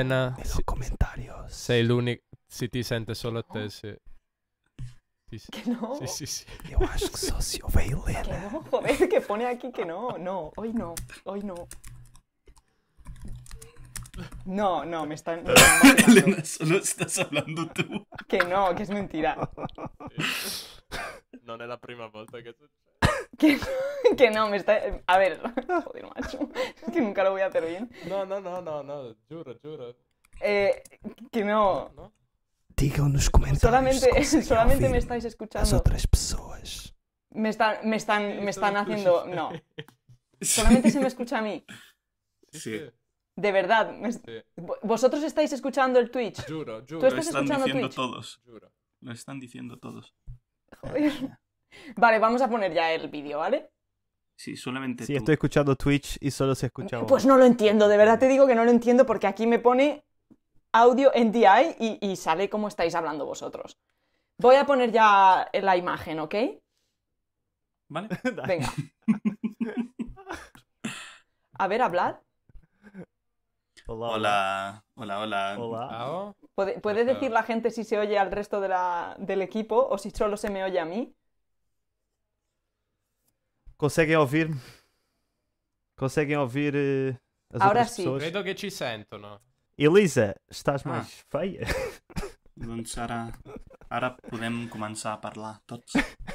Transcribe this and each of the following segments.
En los comentarios. el único, Si ti sientes solo te, Que no. Yo acho que socio Elena. No, joder, que pone aquí que no. No, hoy no. Hoy no. No, no, me están. solo estás hablando tú. Que no, que es mentira. No es la primera vez que Que, no, me está. A ver, joder, macho. que nunca lo voy a hacer bien. No, no, no, no, no. Juro, juro. Eh, que no. no, Diga unos comentarios. Solamente, solamente me estáis escuchando. Las otras personas. Me están, me están, me están haciendo. No. Solamente se me escucha a mí. Sí. De verdad. Vosotros estáis escuchando el Twitch. Juro, juro. lo están escuchando diciendo todos. Juro. Lo están diciendo todos. Joder. Vale, vamos a poner ya el vídeo, ¿vale? Sí, solamente. Sí, estoy escuchando Twitch y solo se escucha. Pues no lo entiendo, de verdad te digo que no lo entiendo porque aquí me pone audio NDI y, y sale como estáis hablando vosotros. Voy a poner ya la imagen, ¿ok? Vale. Venga. A ver, hablad. Hola, hola, hola. hola. ¿Puede, decir la gente si se oye al resto del equipo o si solo se me oye a mí? Conseguem ouvir? Conseguem ouvir uh, as Ahora outras sim. pessoas? Credo que ci não? Elisa, estás Ah. mais feia? vamos ara, agora podemos começar a falar todos.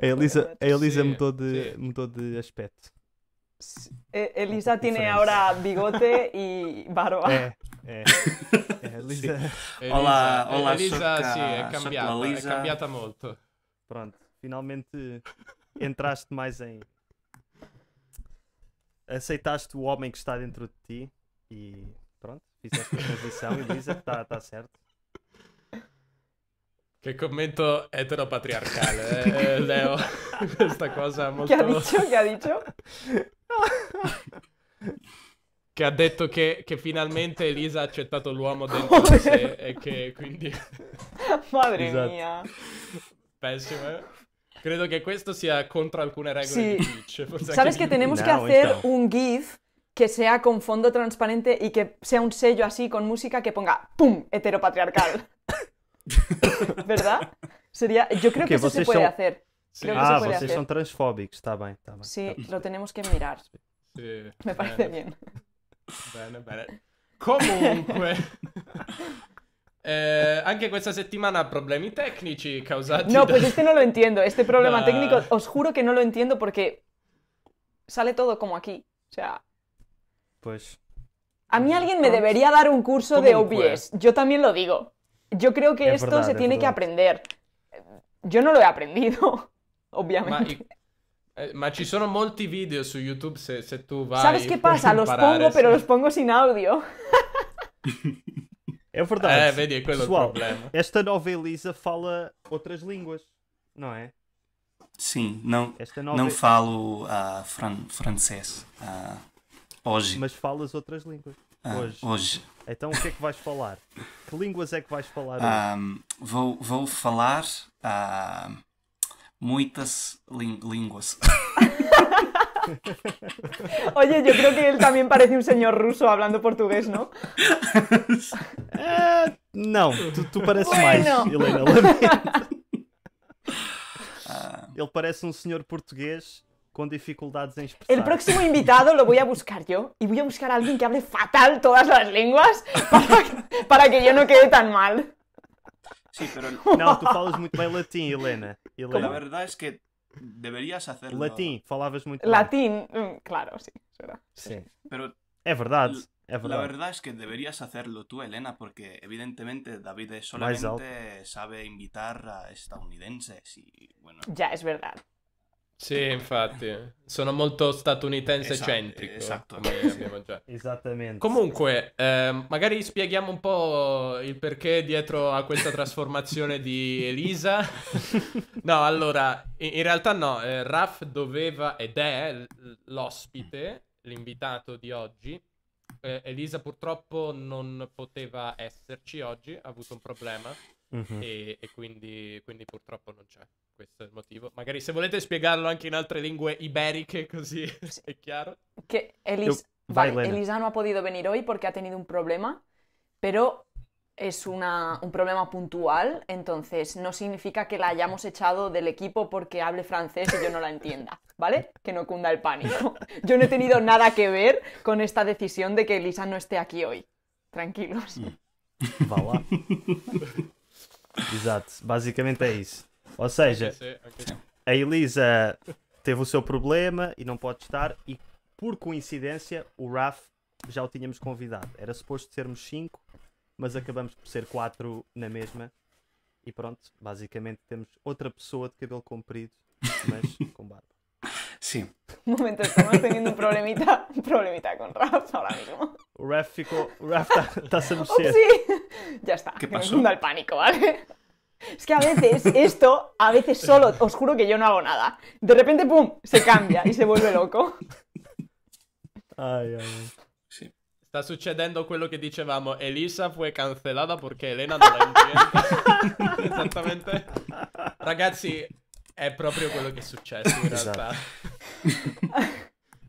A Elisa, a Elisa Sim, mudou, de, mudou de aspecto. Eh, Elisa tiene agora bigode bigote barba. É, é. é Elisa, Elisa, Hola- Elisa, sóc, eh, sì, è sóc pronto, finalmente entraste mais em. Aceitaste o homem que está dentro de ti e pronto, fizeste a transição e diz que está tá certo. Che commento eteropatriarcale, eh, Leo. Questa cosa molto... Che ha detto? Che ha detto? che ha detto che, che, finalmente Elisa ha accettato l'uomo dentro di sé e che quindi... Madre esatto. mia! Pessimo. Eh. Creo que esto sea contra alguna regla de Twitch. Sabes que tenemos que hacer un GIF que sea con fondo transparente y que sea un sello así con música que ponga ¡pum! heteropatriarcal. ¿Verdad? Sería, yo creo que, eso se puede hacer. ah, se puede son transfóbicos, está bien, Sí, lo tenemos que mirar. Me parece bien. bueno. Comunque, Eh, anche questa settimana técnicos causados... No, pues este no lo entiendo. Este problema técnico, os juro que no lo entiendo porque sale todo como aquí. O sea. Pues. A mí alguien me pues, debería dar un curso de OBS. Yo también lo digo. Yo creo que esto se tiene que aprender. Yo no lo he aprendido, obviamente. Ma, eh, ma ci sono molti su YouTube se, se tú ¿Sabes qué pasa? Los pongo, pero los pongo sin audio. É verdade. Ah, Qual é o problema. Esta nova Elisa fala outras línguas, não é? Sim, não, nova... não falo uh, fran francês uh, hoje. Mas falas outras línguas. Uh, hoje. hoje. Então o que é que vais falar? que línguas é que vais falar hoje? Um, vou, vou falar muitas línguas. Oye, yo creo que él también parece un señor ruso hablando portugués, ¿no? Eh, no, tú, tú pareces bueno. mais, Helena, lamento. Ele parece um senhor português com dificuldades em expressar. El próximo invitado lo voy a buscar yo y voy a buscar a alguien que hable fatal todas las lenguas para que, para que yo no quede tan mal. Sí, pero... No, tú falas muito bem latim, Helena. Helena. La verdad es que Deberías hacerlo. Latín, falabas mucho Latín, mm, claro, sí, es verdad. Sí. Pero. Es verdad, es verdad. La verdad es que deberías hacerlo tú, Elena, porque evidentemente David solamente sabe invitar a estadounidenses y bueno. Ya, es verdad. Sì, infatti, sono molto statunitense esatto, centrico. Esatto, sì. Esattamente. Comunque, eh, magari spieghiamo un po' il perché dietro a questa trasformazione di Elisa. no, allora, in, realtà no, eh, Raf doveva ed è l'ospite, l'invitato di oggi. Eh, Elisa purtroppo non poteva esserci oggi, ha avuto un problema. Y hmm e, e quindi, quindi, purtroppo non c'è. motivo. Magari se volete spiegarlo anche in altre lingue iberiche, così è chiaro. Que Elisa no ha podido venir hoy porque ha tenido un problema, pero es un problema puntual, entonces no significa que la hayamos echado del equipo porque hable francés y yo no la entienda, ¿vale? Que no cunda el pánico. Yo no he tenido nada que ver con esta decisión de que Elisa no esté aquí hoy. Tranquilos. Mm. Exato, basicamente é isso. Ou seja, a Elisa teve o seu problema e não pode estar, e por coincidência o Raf já o tínhamos convidado. Era suposto sermos 5, mas acabamos por ser 4 na mesma. E pronto, basicamente temos outra pessoa de cabelo comprido, mas com barba. Sim. Um momento, estamos teniendo un problemita, un problemita con Rafa ahora mismo. Ráfico. Ya está. que Me mundo al pánico, ¿vale? Es que a veces esto, a veces solo, os juro que yo no hago nada. De repente, pum, se cambia y se vuelve loco. Ay, ay. Sí. Está sucediendo quello que dicevamo, Elisa fue cancelada porque Elena No la entiende Exactamente Ragazzi, es proprio quello che è successo in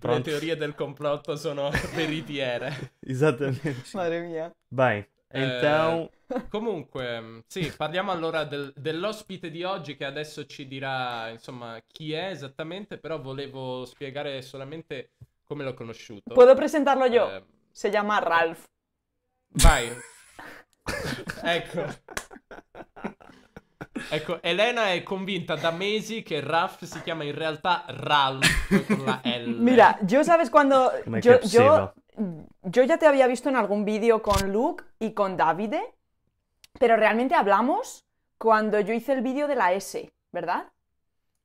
Pronto? Le teorie del complotto sono veritiere. Esattamente. Madre mia. Vai. Eh, comunque, mm, sì, parliamo allora del, dell'ospite di oggi che adesso ci dirà, insomma, chi è esattamente, però volevo spiegare solamente come l'ho conosciuto. Posso presentarlo io? Eh, si chiama Ralph. Vai. ecco. Elena es convinta da meses que Raf se llama en realidad Ralph con la L. Mira, yo sabes cuando... Yo, yo, ya te había visto en algún vídeo con Luke y con Davide, pero realmente hablamos cuando yo hice el vídeo de la S, ¿verdad?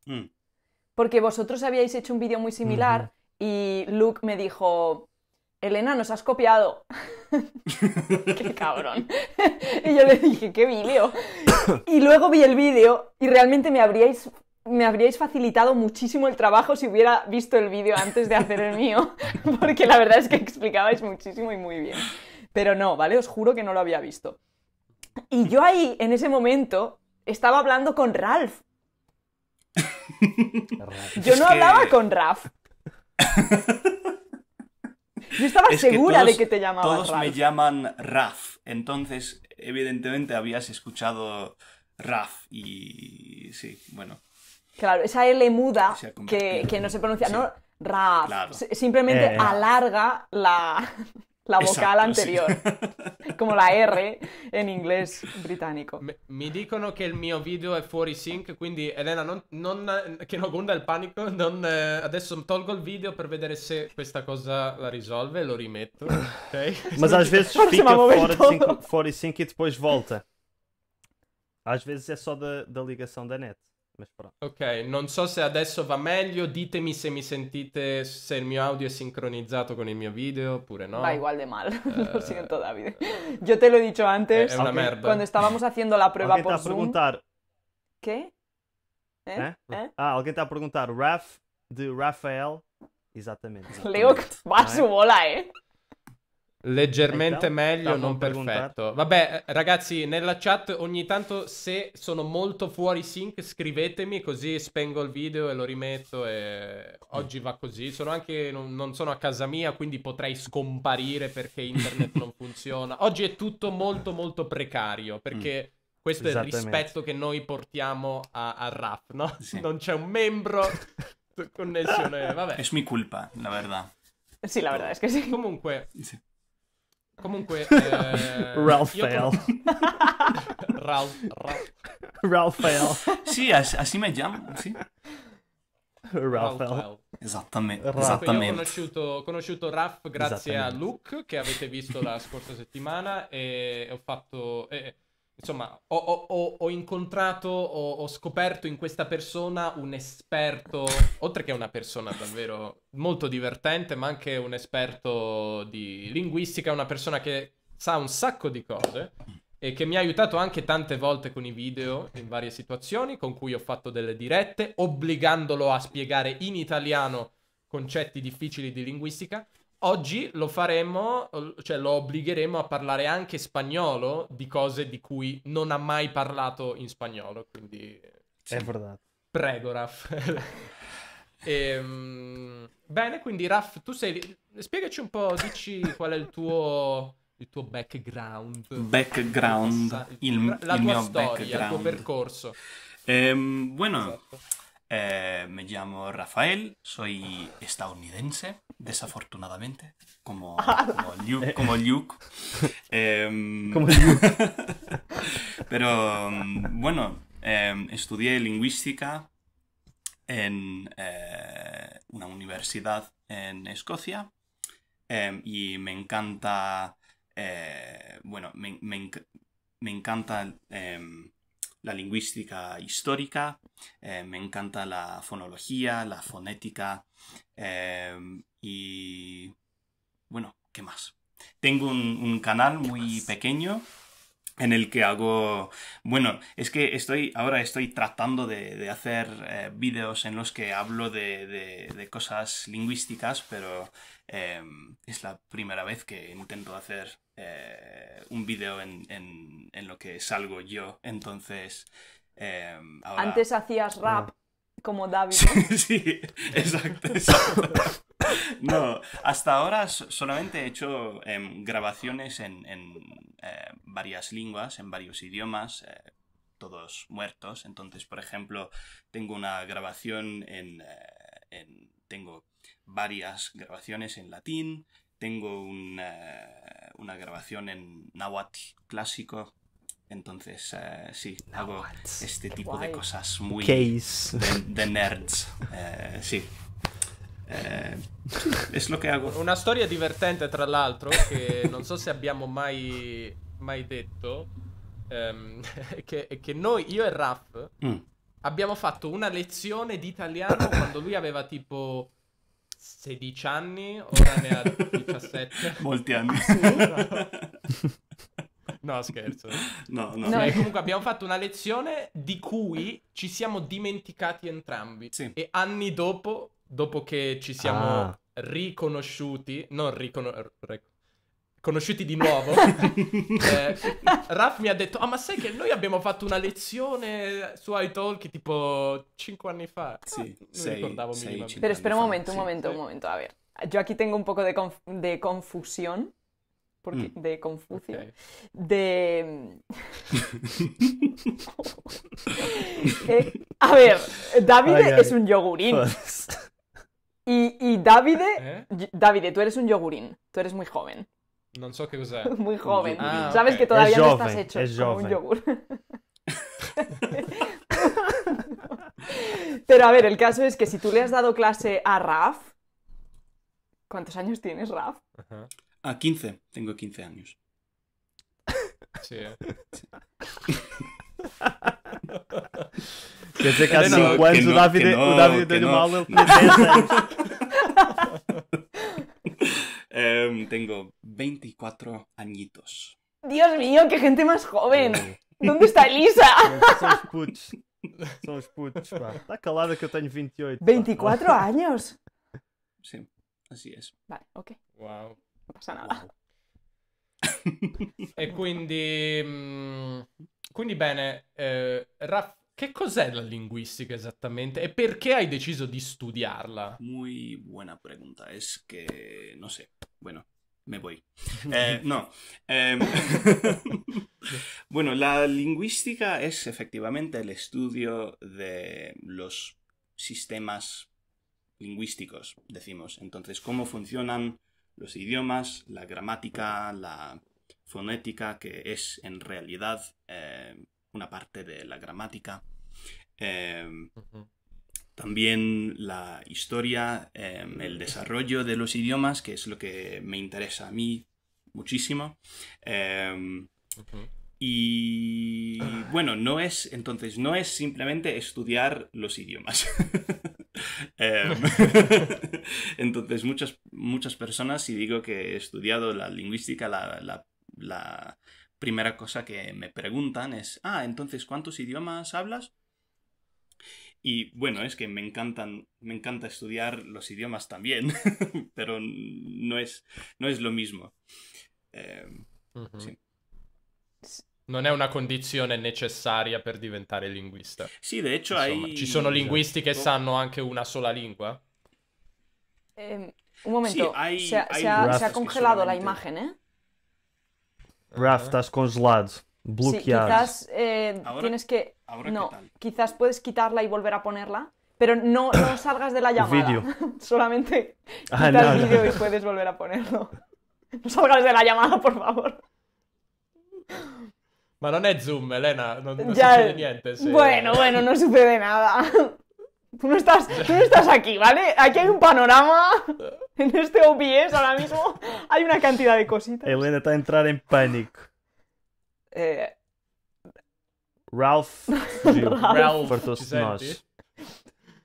Mm. Porque vosotros habíais hecho un vídeo muy similar y Luke me dijo, Elena, nos has copiado. qué cabrón. y yo le dije, qué vídeo. y luego vi el vídeo y realmente me habríais, me habríais facilitado muchísimo el trabajo si hubiera visto el vídeo antes de hacer el mío, porque la verdad es que explicabais muchísimo y muy bien. Pero no, ¿vale? Os juro que no lo había visto. Y yo ahí, en ese momento, estaba hablando con Ralph. yo no hablaba con Ralph. Yo estaba segura de que te llamabas Todos me llaman Raf. Entonces, evidentemente habías escuchado Raf y sí, bueno. Claro, esa L muda que, no se pronuncia, ¿no? Raf. Simplemente eh. alarga la... la vocal Exacto, anterior, sí. como la R in inglese britannico. Mi dicono che il mio video è fuori sync, quindi Elena, non, non, che non gunda il panico, non, eh, adesso tolgo il video per vedere se questa cosa la risolve e lo rimetto. Okay? Mas às vezes fica fora sync, fuori sync e poi volta. Às vezes è solo da, da ligação da net. Ok, non so se adesso va meglio, ditemi se mi sentite, se il mio audio è sincronizzato con il mio video oppure no. Va igual de mal, eh... lo siento David. Io te lo he dicho antes, okay. quando estábamos facendo la prueba por Zoom. Preguntar... ¿Qué? ¿Eh? ¿Eh? ¿Eh? Ah, alguien te ha a preguntar, Raf, de Rafael. Exatamente. exatamente. Leo ah, eh. va a su bola, ¿eh? Leggermente meglio, non perfetto. Vabbè, eh, ragazzi, nella chat ogni tanto se sono molto fuori sync scrivetemi così spengo il video e lo rimetto e oggi va così. Sono anche, non, sono a casa mia, quindi potrei scomparire perché internet non funziona. Oggi è tutto molto molto precario perché... Mm. Questo è il rispetto che noi portiamo a, a Raf, no? Sì. Non c'è un membro, connessione, eh, vabbè. Es mi culpa, la verità. Sì, la verità, es que sí. Comunque, sí. Comunque, eh... Ralph Fail. Con... Ralph, Ralph. Ralph Fail. Sì, assimeggiamo, sì. Ralph, Ralph Esattamente. Ralph. esattamente. Io ho conosciuto, conosciuto Raf grazie a Luke che avete visto la scorsa settimana e ho fatto... E insomma, ho, ho, ho incontrato, ho, ho, scoperto in questa persona un esperto, oltre che una persona davvero molto divertente, ma anche un esperto di linguistica, una persona che sa un sacco di cose e che mi ha aiutato anche tante volte con i video in varie situazioni, con cui ho fatto delle dirette, obbligandolo a spiegare in italiano concetti difficili di linguistica. Oggi lo faremo, cioè lo obbligheremo a parlare anche spagnolo di cose di cui non ha mai parlato in spagnolo, quindi... È verdad. Prego, Raf. ehm... Bene, quindi Raf, tu sei... Spiegaci un po', dici qual è il tuo il tuo background. Background, il, la il tua mio storia, background. il tuo percorso. Eh, bueno, esatto. Eh, me llamo Rafael, soy estadounidense, desafortunadamente, como, ah. como Luke. Como Luke. Em, pero bueno, em, estudié lingüística en eh, una universidad en Escocia em, y me encanta, eh, bueno, me encanta la lingüística histórica, eh, me encanta la fonología, la fonética eh, y bueno, ¿qué más? Tengo un, canal muy pequeño en el que hago... Bueno, es que estoy ahora estoy tratando de, hacer eh, vídeos en los que hablo de, de, de cosas lingüísticas, pero es la primera vez que intento hacer eh, un vídeo en, lo que salgo yo. Entonces, em, Antes hacías rap ah. como David. ¿no? sí, exacto. no, hasta ahora solamente he hecho em, grabaciones en, eh, varias lenguas, en varios idiomas eh, todos muertos. Entonces, por ejemplo, tengo una grabación en, tengo varias grabaciones en latín, tengo un, eh, una grabación en náhuatl clásico. Entonces, eh, sí, hago este tipo de cosas muy Case. De, de, nerds. Eh, sì. Eh, es lo che hago. Una storia divertente, tra l'altro, che non so se abbiamo mai, mai detto, ehm, che, che, noi, io e Raf, mm. abbiamo fatto una lezione di italiano quando lui aveva tipo 16 anni, ora ne ha 17. Molti anni. Ah, no, scherzo. No, no. no. Eh, comunque abbiamo fatto una lezione di cui ci siamo dimenticati entrambi. Sì. E anni dopo, dopo che ci siamo ah. riconosciuti, non riconosciuti, conosciuti di nuovo, eh, Raf mi ha detto, ah ma sai che noi abbiamo fatto una lezione su iTalk tipo 5 anni fa. Sí, Pero espera un momento, un momento, un momento. A ver, yo aquí tengo un poco de, de confusión. Porque, mm. de confusión. de... Eh, a ver, David es un yogurín. y, y David, ¿Eh? tú eres un yogurín, tú eres muy joven. Non so che cos'è. Muy joven. Ah, Sabes que todavía no estás hecho es joven. un yogur. Pero a ver, el caso es que si tú le has dado clase a Raf, ¿cuántos años tienes, Raf? Ajá. Ah, 15. Tengo 15 años. Sí, eh. Quer dizer que há 5 anos o David, o David deu uma aula. 10 eh, tengo 24 añitos. Dios mío, qué gente más joven. Eh. ¿Dónde está Elisa? Somos putos. Somos putos, pá. Está calada que eu tengo 28. Pá. 24 años. Sí, así es. Vale, ok. Wow. No pasa nada. Wow. e quindi... Mm, quindi bene, eh, Raff cosa es la lingüística exactamente? ¿Y e por qué has decidido estudiarla? Muy buena pregunta. Es que, no sé. Bueno, me voy. Eh, no. Em, bueno, la lingüística es efectivamente el estudio de los sistemas lingüísticos, decimos. Entonces, cómo funcionan los idiomas, la gramática, la fonética, que es en realidad em, una parte de la gramática. Em, también la historia, em, el desarrollo de los idiomas, que es lo que me interesa a mí muchísimo. Em, y bueno, no es, entonces, no es simplemente estudiar los idiomas. entonces, muchas, muchas personas, si digo que he estudiado la lingüística, la primera cosa que me preguntan es, ah, entonces, ¿cuántos idiomas hablas? Y bueno, es que me encantan, me encanta estudiar los idiomas también, pero no es, no es lo mismo. Eh, no es una condizione necessaria per diventare linguista. sí, de hecho hay... Ci sono linguisti che sanno anche una sola lingua? Em, un momento, se, ha, congelado la imagen, ¿eh? Raf, estás congelado. Bloqueado. Sí, quizás eh, tienes que. no, quizás puedes quitarla y volver a ponerla, pero no, no salgas de la llamada. Video. Solamente ah, quita el vídeo y puedes volver a ponerlo. No salgas de la llamada, por favor. Pero no es Zoom, Elena, No sucede nada. niente. Bueno, bueno, no sucede nada. Tú no, estás, tú estás aquí, ¿vale? Aquí hay un panorama. En este OBS ahora mismo hay una cantidad de cositas. Elena está a entrar en pánico. Eh... Ralph Ralph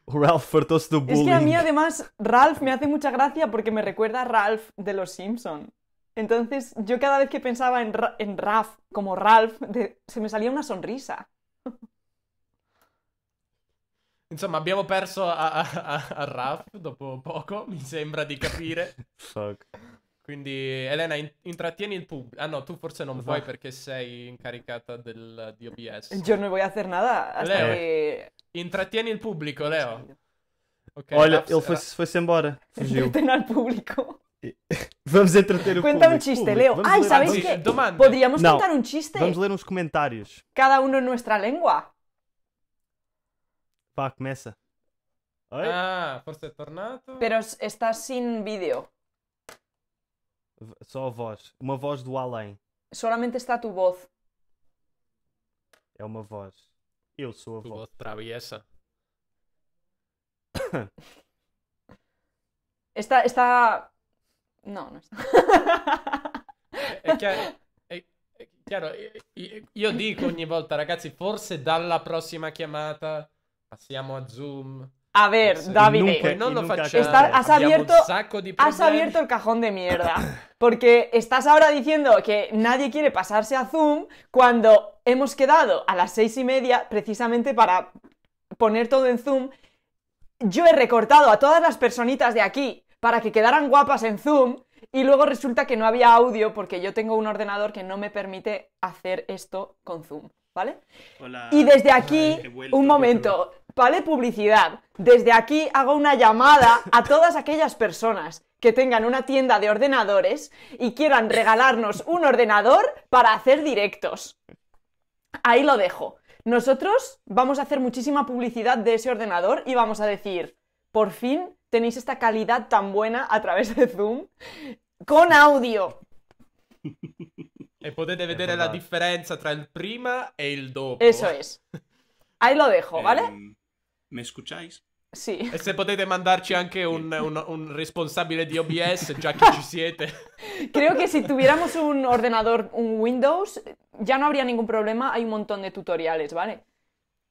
Ralph Es que a mí además Ralph me hace mucha gracia porque me recuerda a Ralph de los Simpson. Entonces yo cada vez que pensaba en, en Ralph como Ralph se me salía una sonrisa. Insomma, abbiamo perso a, a, a, a Raf dopo poco, mi sembra di capire. Fuck. Quindi, Elena, in- intrattieni il pubblico. Ah, no, tu forse non vuoi esatto. perché sei incaricata del, di OBS. Yo no voy a hacer nada Leo. que... Intrattieni il pubblico, Leo. Ok, Olha, Raf- ele Ra- foi-se embora. Fugiu. Entreten al público. Vamos entreter o Cuenta un público. chiste, Leo. vamos Ay, ah, ler- ¿sabes vamos- qué? Podríamos No. contar un chiste Vamos ler uns comentários. cada uno en nuestra lengua. Pá, começa. Oi? Ah, força tornado. Pero está sem vídeo. Só a voz. Uma voz do além. Solamente está a tua voz. É uma voz. Eu sou a tu voz. voz essa. está, está... Não, não está. é, é, chiaro, è, chiaro, io dico ogni volta, ragazzi, forse dalla prossima chiamata... Pasamos a Zoom. A ver, David, has abierto el cajón de mierda. Porque estás ahora diciendo que nadie quiere pasarse a Zoom cuando hemos quedado a las seis y media precisamente para poner todo en Zoom. Yo he recortado a todas las personitas de aquí para que quedaran guapas en Zoom y luego resulta que no había audio porque yo tengo un ordenador que no me permite hacer esto con Zoom. ¿vale? Y desde aquí, un momento, ¿vale? Publicidad. Desde aquí hago una llamada a todas aquellas personas que tengan una tienda de ordenadores y quieran regalarnos un ordenador para hacer directos. Ahí lo dejo. Nosotros vamos a hacer muchísima publicidad de ese ordenador y vamos a decir, por fin tenéis esta calidad tan buena a través de Zoom con audio. Y podéis ver la diferencia entre el prima e el dopo. Eso eh. es. Ahí lo dejo, em, ¿vale? ¿Me escucháis? Sí. E se potete mandarci anche un, responsable de responsabile di OBS, ya que ci siete. Creo que si tuviéramos un ordenador, un Windows, ya no habría ningún problema. Hay un montón de tutoriales, ¿vale?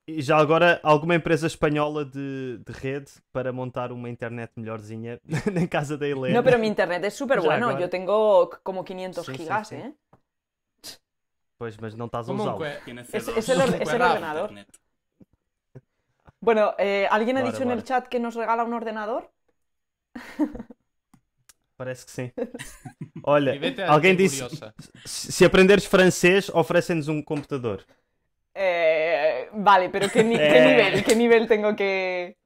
Y e ya agora, alguma empresa española de, de para montar una internet mejorzinha en casa de Helena. No, pero mi internet es súper bueno. Yo tengo como 500 gigas, ¿eh? Pues, pero pues, no estás usando Es, el, ordenador. Bueno, eh, ¿alguien ha dicho en el chat que nos regala un ordenador? Parece que sí. Olha, dice, si si francés, curiosa. un um computador. Eh, vale, pero eh. ¿qué, nivel? tengo que,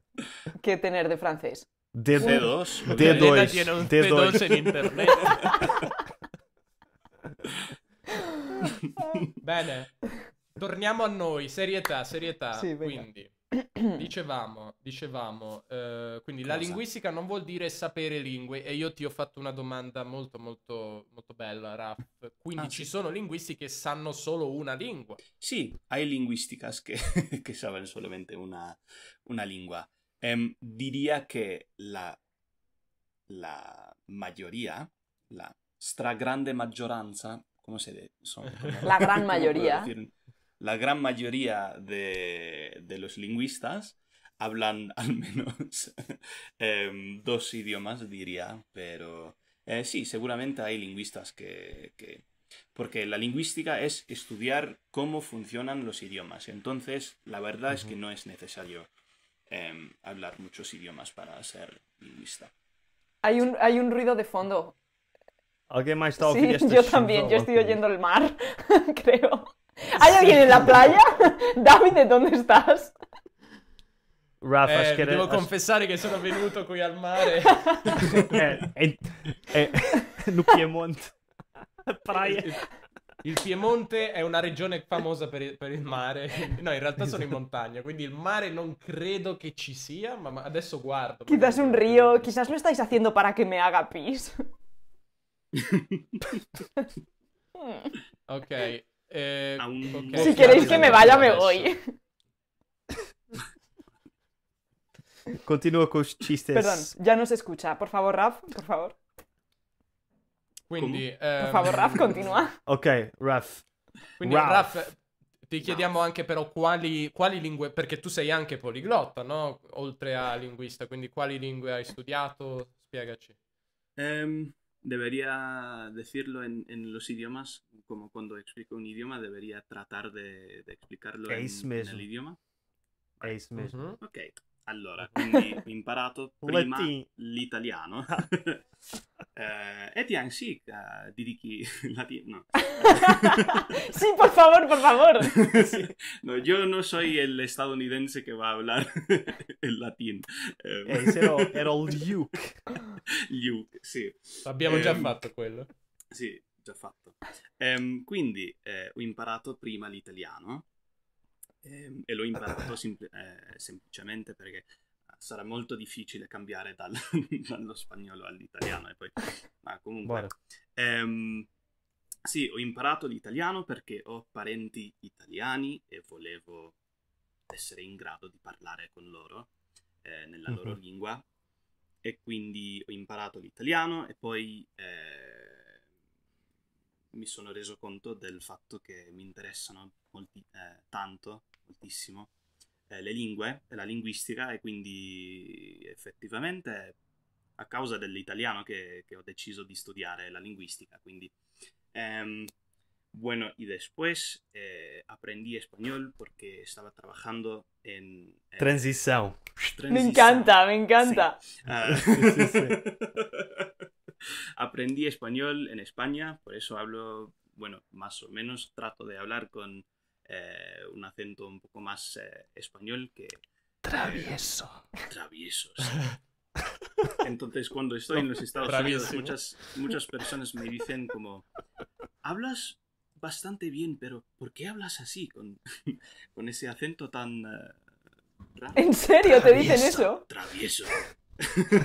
tener de francés? 2 D2. 2 en internet. Bene, torniamo a noi, serietà, serietà. Sì, quindi, dicevamo, dicevamo eh, quindi Cosa? la linguistica non vuol dire sapere lingue e io ti ho fatto una domanda molto, molto, molto bella, Raf. Quindi ah, ci sì. sono linguisti che sanno solo una lingua. Sì, hai linguisticas che, che sanno solamente una, una lingua. Um, diría que la, la mayoría, la stragrande maggioranza la gran mayoría. La gran mayoría de, los lingüistas hablan al menos em, dos idiomas, diría, pero eh, sí, seguramente hay lingüistas que, Porque la lingüística es estudiar cómo funcionan los idiomas, entonces la verdad es que no es necesario em, hablar muchos idiomas para ser lingüista. Hay un, hay un ruido de fondo. ¿Alguien más está Sí, yo también, yo estoy oyendo el mar, creo. ¿Hay alguien en la playa? David, ¿de dónde estás? Rafa, eh, devo confessare che sono venuto qui al mare. eh, eh, eh, no Piemonte. Praia. Il, Piemonte è una regione famosa per il, per il, mare. No, in realtà sono in montagna, quindi il mare non credo che ci sia, ma, ma adesso guardo. Quizás un rio, quizás lo stai facendo para che me haga pis ok. Eh, un... okay. Si chiede insieme, váyame voi. Continúo con chistes. Perdón, ya no se escucha. Por favor, Raf, por favor. Quindi, ehm... Por favor, Raf, continua. Ok, Raf. Quindi, Raf, Raf ti chiediamo no. anche però quali, quali, lingue, perché tu sei anche poliglotta, no? Oltre a linguista, quindi quali lingue hai studiato? Spiegaci. Um, debería decirlo en, los idiomas, como cuando explico un idioma, debería tratar de, explicarlo en, el idioma. Ok. Allora, quindi ho imparato prima l'italiano. Ah. eh, e ti ansi uh, eh, di chi latino. sì, per favore, per favore. Sí. No, io non sono el estadounidense que va a parlare ehm. eh, il latino. Eh, ero, ero Luke. Luke, sì. Abbiamo eh, già ehm, fatto quello. Sì, già fatto. Ehm, eh, quindi ho imparato prima l'italiano e, ehm, e lo imparato sem- eh, semplicemente perché eh, sarà molto difficile cambiare dal, dallo spagnolo all'italiano. Poi, ma comunque, ehm, sì, ho imparato l'italiano perché ho parenti italiani e volevo essere in grado di parlare con loro eh, nella mm-hmm. loro lingua. E quindi ho imparato l'italiano e poi eh, mi sono reso conto del fatto che mi interessano molti, eh, tanto, moltissimo, eh, le lingue, e la linguistica e quindi effettivamente a causa dell'italiano che, che ho deciso di studiare la linguistica. Quindi, ehm, bueno, y después eh, aprendí español porque estaba trabajando en... Eh, transición. transición. Me encanta, me encanta. Sí. Uh, sí, sí, Aprendí español en España, por eso hablo, bueno, más o menos trato de hablar con eh, un acento un poco más eh, español que... Eh, travieso. travieso, Entonces, cuando estoy en los Estados Unidos, muchas, muchas personas me dicen como, hablas bastante bien, pero ¿por qué hablas así, con, ese acento tan... ¿En serio te dicen eso? Travieso.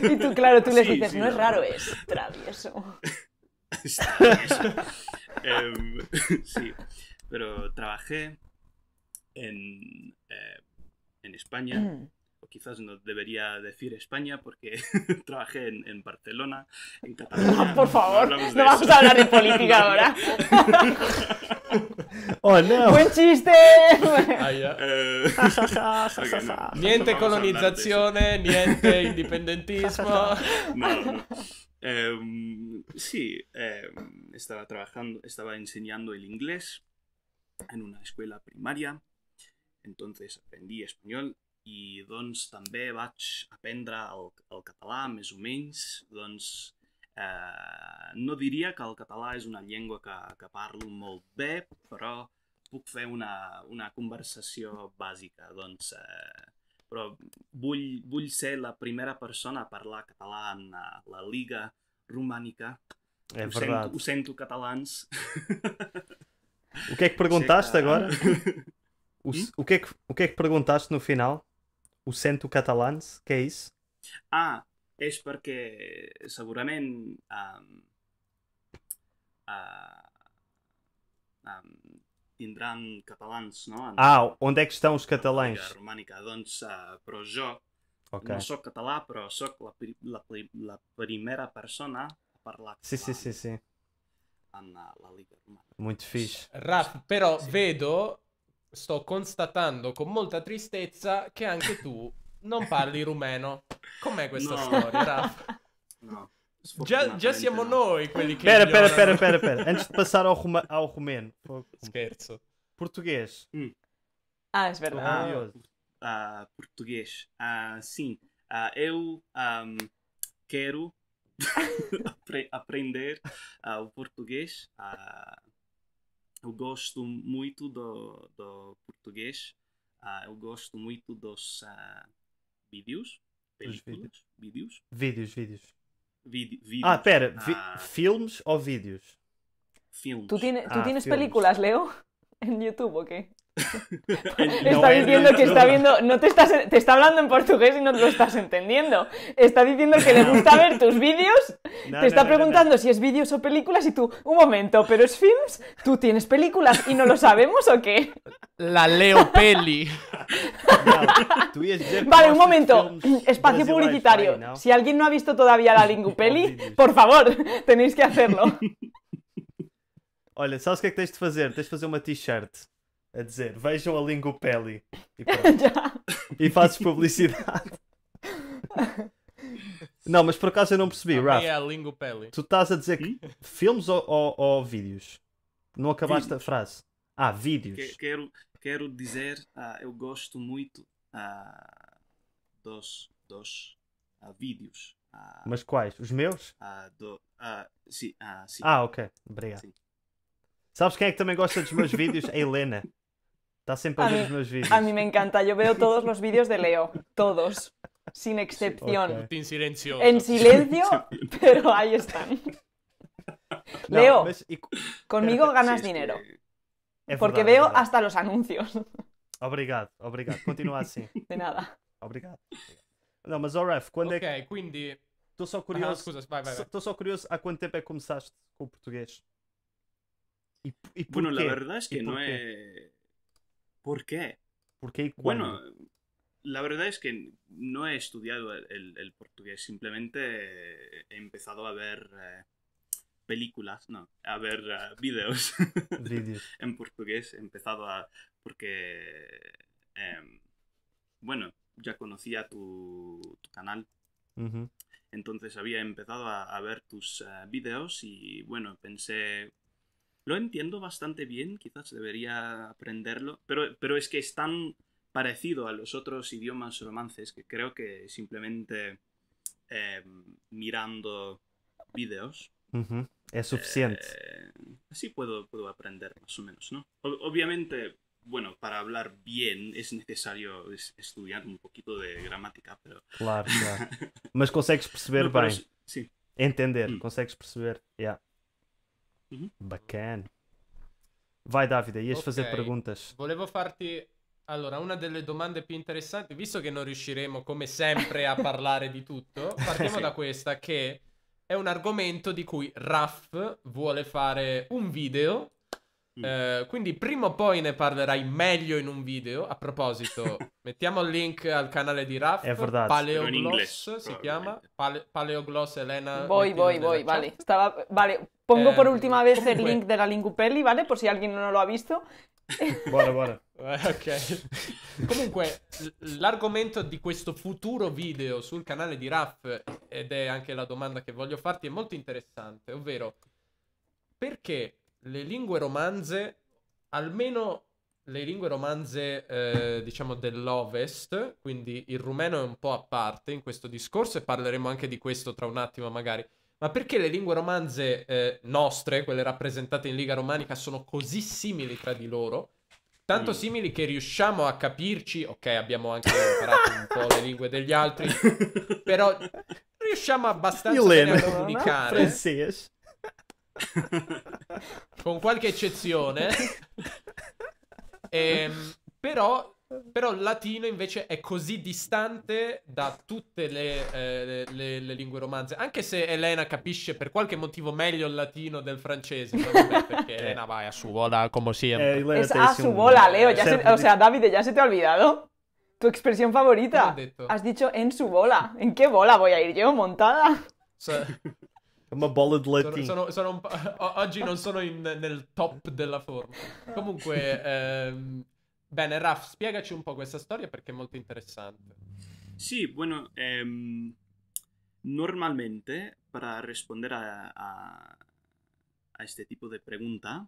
Y tú, claro, tú les dices, no, es raro, es travieso. Em, sí, pero trabajé en, eh, en España mm quizás no debería decir España porque trabajé en, Barcelona, en Cataluña. Por favor, no, vamos a hablar de política ahora. ¡Buen chiste! niente colonizzazione, niente independentismo. Em, sí, em, estaba trabajando, estaba enseñando el inglés en una escuela primaria. Entonces aprendí español i doncs també vaig aprendre el, el català més o menys, doncs eh, no diria que el català és una llengua que, que parlo molt bé, però puc fer una, una conversació bàsica, doncs eh, però vull, vull ser la primera persona a parlar català en la, eh, la Liga Romànica. Eh, ho, sento, ho sento, catalans. O que é que perguntaste agora? O, hm? o, que é que, o que é que perguntaste no final? ho sento catalans, què és? Ah, és perquè segurament um, uh, um, tindran catalans, no? En, ah, on estan els catalans? La romànica, doncs, uh, però jo okay. no sóc català, però sóc la, la, la primera persona a parlar català. Sí, sí, sí, sí. En uh, la Liga Romana. Molt fix. Raf, però sí. vedo sto constatando con molta tristezza che anche tu non parli rumeno. Com'è questa no. storia, Raf? No. Già, già, siamo no. noi quelli che. Pera, pera, pera, pera, pera. Antes de passar ao, Roma, ao rumeno. Scherzo. Português. Hum. Ah, espera. É ah, ah, português. Ah, sim. Ah, eu um, quero apre aprender ah, o português. Uh, eu gosto muito do, do português, uh, eu gosto muito dos uh, vídeos, películas, vídeos. Vídeos, vídeos. vídeos. Ah, pera, vi, ah. filmes ou vídeos? Filmes. Tu, tens tu ah, películas, Leo? no YouTube, ¿o está diciendo que está viendo, no te estás, te está hablando en portugués y no lo estás entendiendo. Está diciendo que le gusta ver tus vídeos, te está preguntando si es vídeos o películas y tú, un momento, pero es films, tú tienes películas y no lo sabemos o qué. La leo peli. vale, un momento, mm, espacio publicitario. Si alguien no ha visto todavía la Lingupeli, por favor, tenéis que hacerlo. Olha, sabes qué que que hacer? de fazer? de t-shirt a dizer vejam a Lingo Peli e, e fazes publicidade. não, mas por acaso eu não percebi, Raf. É a Peli. Tu estás a dizer que filmes ou, ou, ou, vídeos? Não acabaste vídeos. a frase. Ah, vídeos. Quero, quero dizer, ah, eu gosto muito ah, dos, dos ah, vídeos. Ah, mas quais? Os meus? Ah, do, ah, sim, ah, sim. ah ok. Obrigado. Sim. Sabes quem é que também gosta dos meus vídeos? A Helena. Estás siempre a los vídeos. A mí me encanta. Yo veo todos los vídeos de Leo. Todos. Sin excepción. En silencio. En silencio, pero ahí están. Leo, conmigo eh, ganas dinero. porque veo hasta los anuncios. Obrigado, obrigado. Continúa así. De nada. Obrigado. No, mas Oref, oh, quando Ok, é que... quindi... Estou só curioso... Ah, solo vai, vai, curioso há cuánto tiempo é que começaste com o português? E, e bueno, la verdad es e que no es. ¿Por qué? Porque Bueno, la verdad es que no he estudiado el, portugués, simplemente he empezado a ver eh, películas, no, a ver eh, videos en portugués. He empezado a... porque, em, bueno, ya conocía tu, canal. Entonces había empezado a, ver tus eh, videos y bueno, pensé, lo entiendo bastante bien, quizás debería aprenderlo, pero, pero es que es tan parecido a los otros idiomas romances que creo que simplemente em, mirando vídeos es eh, suficiente. así puedo, puedo aprender más o menos, ¿no? obviamente, bueno, para hablar bien es necesario estudiar un poquito de gramática, pero... Claro, claro. Mas consigues perceber bien. Sí. Entender, consigues mm. consegues perceber, Uhum. Bacana. Vai Davide, riesci okay. fare domande. Volevo farti allora, una delle domande più interessanti, visto che non riusciremo come sempre a parlare di tutto, partiamo sì. da questa che è un argomento di cui Raf vuole fare un video Mm. Eh, quindi prima o poi ne parlerai meglio in un video. A proposito, mettiamo il link al canale di Raf. Paleogloss si chiama. Pale- Paleogloss Elena. Voi, voi, voi, Vale. Estaba... vale. Pongo eh, por última vez comunque... el link della Lingupelli, ¿vale? Per se alguien non lo ha visto. buona. buono. Eh, ok. Comunque, l'argomento di questo futuro video sul canale di Raf, ed è anche la domanda che voglio farti, è molto interessante, ovvero perché le lingue romanze, almeno le lingue romanze, eh, diciamo, dell'Ovest, quindi il rumeno è un po' a parte in questo discorso e parleremo anche di questo tra un attimo magari. Ma perché le lingue romanze eh, nostre, quelle rappresentate in Liga Romanica, sono così simili tra di loro? Tanto mm. simili che riusciamo a capirci, ok, abbiamo anche imparato un po' le lingue degli altri, però riusciamo abbastanza a comunicare. con qualche eccezione. e, ehm, però, però, il latino invece è così distante da tutte le, eh, le, le, lingue romanze, anche se Elena capisce per qualche motivo meglio il latino del francese, vabbè, perché eh, Elena va a su bola come sempre. Eh, es a ah, su bola, Leo, ya se, o sea, Davide, già se te ha olvidato? Tu expresión favorita. Has detto en su bola. In che bola voy a ir yo montada? O ma bolled letting. Sono, sono, sono un pa- oggi non sono in, nel top della forma. Comunque, ehm, bene, Raf, spiegaci un po' questa storia perché è molto interessante. Sì, bueno, eh, normalmente per rispondere a, a, a, este tipo di pregunta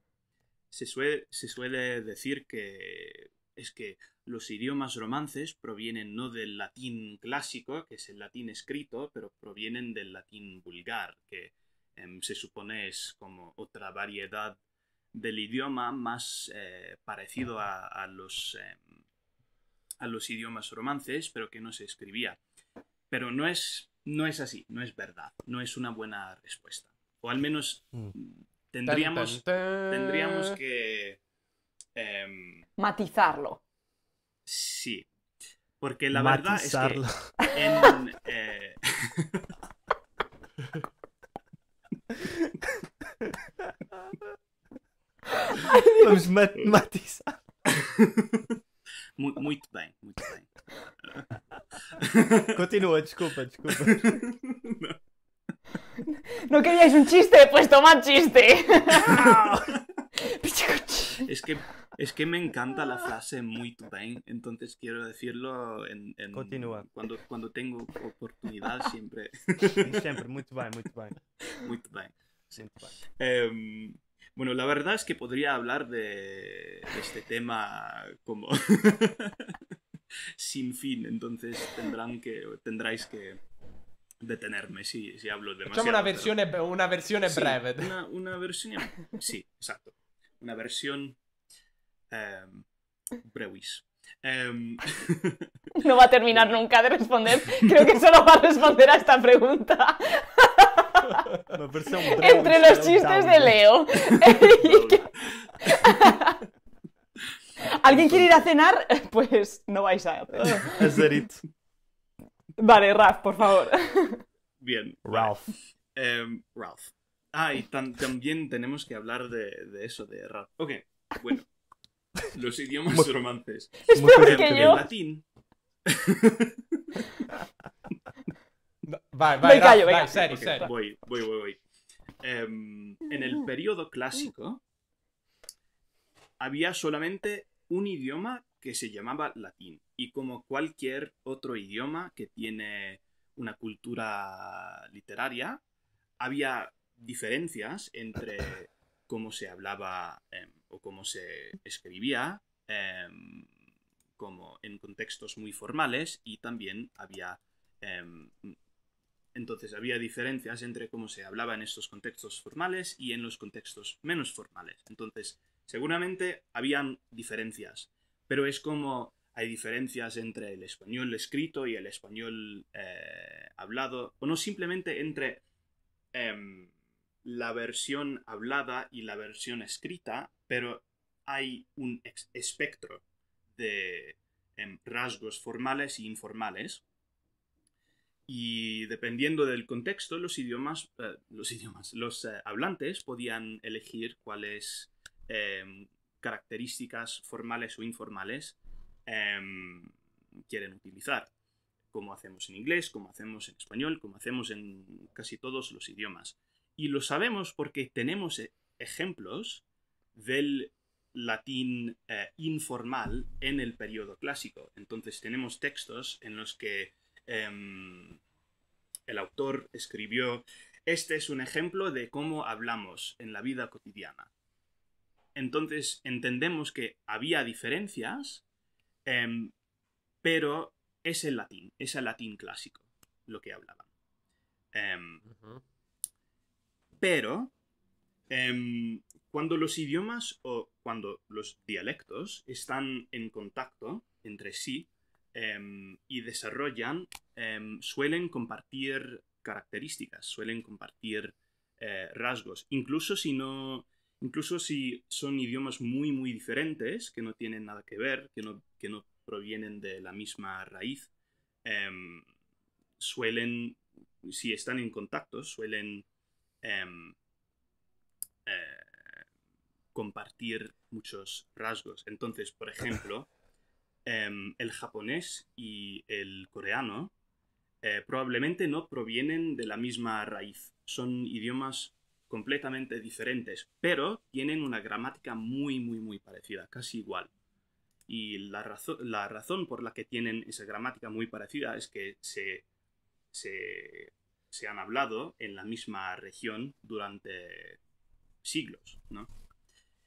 si suele, se suele decir che... es que Los idiomas romances provienen no del latín clásico, que es el latín escrito, pero provienen del latín vulgar, que em, se supone es como otra variedad del idioma más eh, parecido a, los, em, a los idiomas romances, pero que no se escribía. Pero no es, no es así, no es verdad, no es una buena respuesta. O al menos mm. tendríamos, tendríamos que... Em, Matizarlo. Sí. Porque la verdad es que en, eh... Vamos mat matizar. Muy bien, muy bien. disculpa disculpa, disculpa. No queríais un chiste, pues tomad chiste. es que es que me encanta la frase muy bien, entonces quiero decirlo en, Cuando, cuando tengo oportunidad siempre. siempre, muy bien, muy bien. Muy bien. Em, bueno, la verdad es que podría hablar de, este tema como sin fin, entonces tendrán que, tendráis que detenerme si, si hablo demasiado. una versión una breve. Una, una versión, sí, exacto. Una versión Brewis. Em, em, no va a terminar nunca de responder. Creo que solo va a responder a esta pregunta. Entre los chistes de Leo. ¿Alguien quiere ir a cenar? Pues no vais a. Hacer. Vale, Ralph, por favor. Bien. Ralph. Em, Ralph. Ah, y también tenemos que hablar de, eso, de Ralph. Ok, bueno. los idiomas romances. Es peor que yo. latín. va. venga. Serio, serio. Voy, voy, voy, em, en el periodo clásico había solamente un idioma que se llamaba latín. Y como cualquier otro idioma que tiene una cultura literaria, había diferencias entre cómo se hablaba em, o cómo se escribía, em, como en contextos muy formales, y también había... Em, entonces había diferencias entre cómo se hablaba en estos contextos formales y en los contextos menos formales. Entonces, seguramente habían diferencias, pero es como hay diferencias entre el español escrito y el español eh, hablado, o no simplemente entre la versión hablada y la versión escrita, pero hay un espectro de em, rasgos formales e informales. Y dependiendo del contexto, los idiomas, eh, los, idiomas, los eh, hablantes podían elegir cuáles em, características formales o informales em, quieren utilizar, como hacemos en inglés, como hacemos en español, como hacemos en casi todos los idiomas. Y lo sabemos porque tenemos eh, ejemplos del latín eh, informal en el periodo clásico. Entonces tenemos textos en los que em, el autor escribió, este es un ejemplo de cómo hablamos en la vida cotidiana. Entonces entendemos que había diferencias, em, pero es el latín, es el latín clásico lo que hablaban. Em, pero em, cuando los idiomas o cuando los dialectos están en contacto entre sí em, y desarrollan, em, suelen compartir características, suelen compartir eh, rasgos, incluso si no, incluso si son idiomas muy, muy diferentes, que no tienen nada que ver, que no, que no provienen de la misma raíz, suelen, si están en contacto, suelen Em, eh, compartir muchos rasgos. Entonces, por ejemplo, em, el japonés y el coreano eh, probablemente no provienen de la misma raíz. Son idiomas completamente diferentes, pero tienen una gramática muy, muy, muy parecida, casi igual. Y la, la razón por la que tienen esa gramática muy parecida es que se, se se han hablado en la misma región durante siglos, ¿no?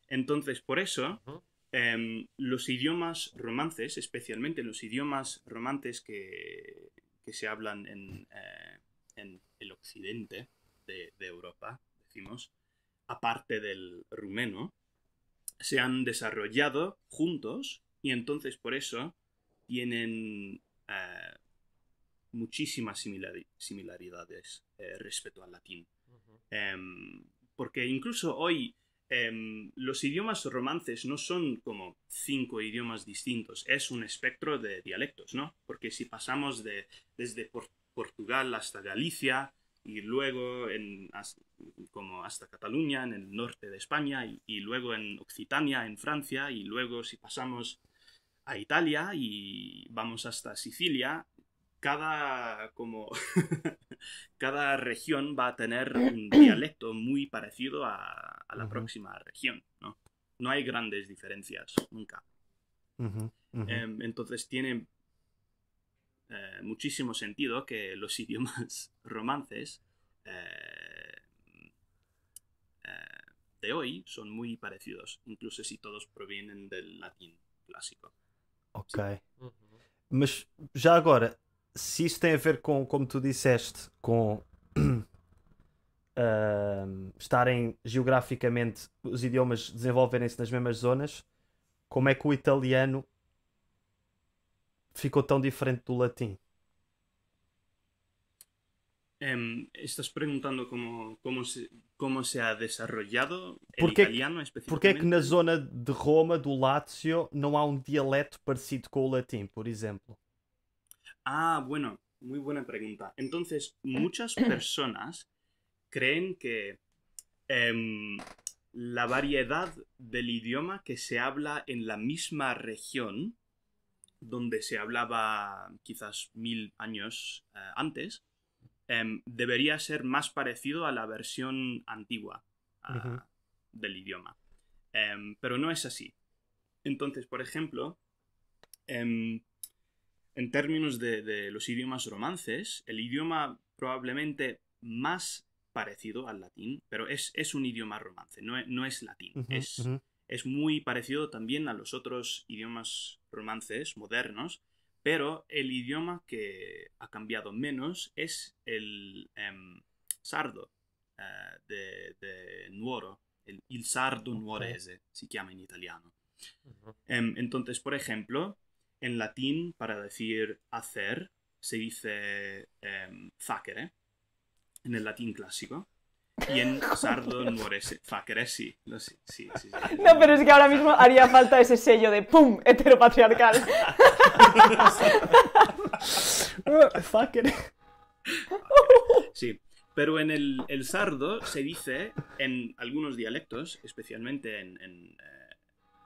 Entonces, por eso, em, los idiomas romances, especialmente los idiomas romances que, se hablan en, eh, en el occidente de, Europa, decimos, aparte del rumeno, se han desarrollado juntos y entonces por eso tienen eh, muchísimas similaridades eh, respecto al latín. Em, porque incluso hoy em, los idiomas romances no son como cinco idiomas distintos, es un espectro de dialectos, ¿no? Porque si pasamos de, desde Portugal hasta Galicia, y luego hasta, como hasta Cataluña, en el norte de España, y, luego en Occitania, en Francia, y luego si pasamos a Italia y vamos hasta Sicilia, cada, como cada región va a tener un dialecto muy parecido a, la próxima región, ¿no? No hay grandes diferencias, nunca. Em, entonces tiene eh, muchísimo sentido que los idiomas romances eh, eh, de hoy son muy parecidos, incluso si todos provienen del latín clásico. Ok. Mas ya agora, se isso tem a ver com, como tu disseste, com uh, estarem geograficamente, os idiomas desenvolverem-se nas mesmas zonas, como é que o italiano ficou tão diferente do latim? Um, estás perguntando como, como, se, como se ha desarrollado porque, italiano Porque é que na zona de Roma, do Lácio, não há um dialeto parecido com o latim, por exemplo? Ah, bueno, muy buena pregunta. Entonces, muchas personas creen que em, la variedad del idioma que se habla en la misma región, donde se hablaba quizás mil años eh, antes, em, debería ser más parecido a la versión antigua ah, del idioma. Em, pero no es así. Entonces, por ejemplo, en términos de, los idiomas romances, el idioma probablemente más parecido al latín, pero es, un idioma romance, no es, latín. es, es, muy parecido también a los otros idiomas romances modernos, pero el idioma que ha cambiado menos es el em, sardo eh, de, Nuoro, el, il sardo nuorese, si se llama en italiano. Em, entonces, por ejemplo, en latín para decir hacer se dice eh, facere, en el latín clásico. Y en sardo nuorese, facere sí. No, pero es que ahora mismo haría falta ese sello de ¡pum! heteropatriarcal. facere. Sí. Pero en el, sardo se dice, en algunos dialectos, especialmente en, en eh,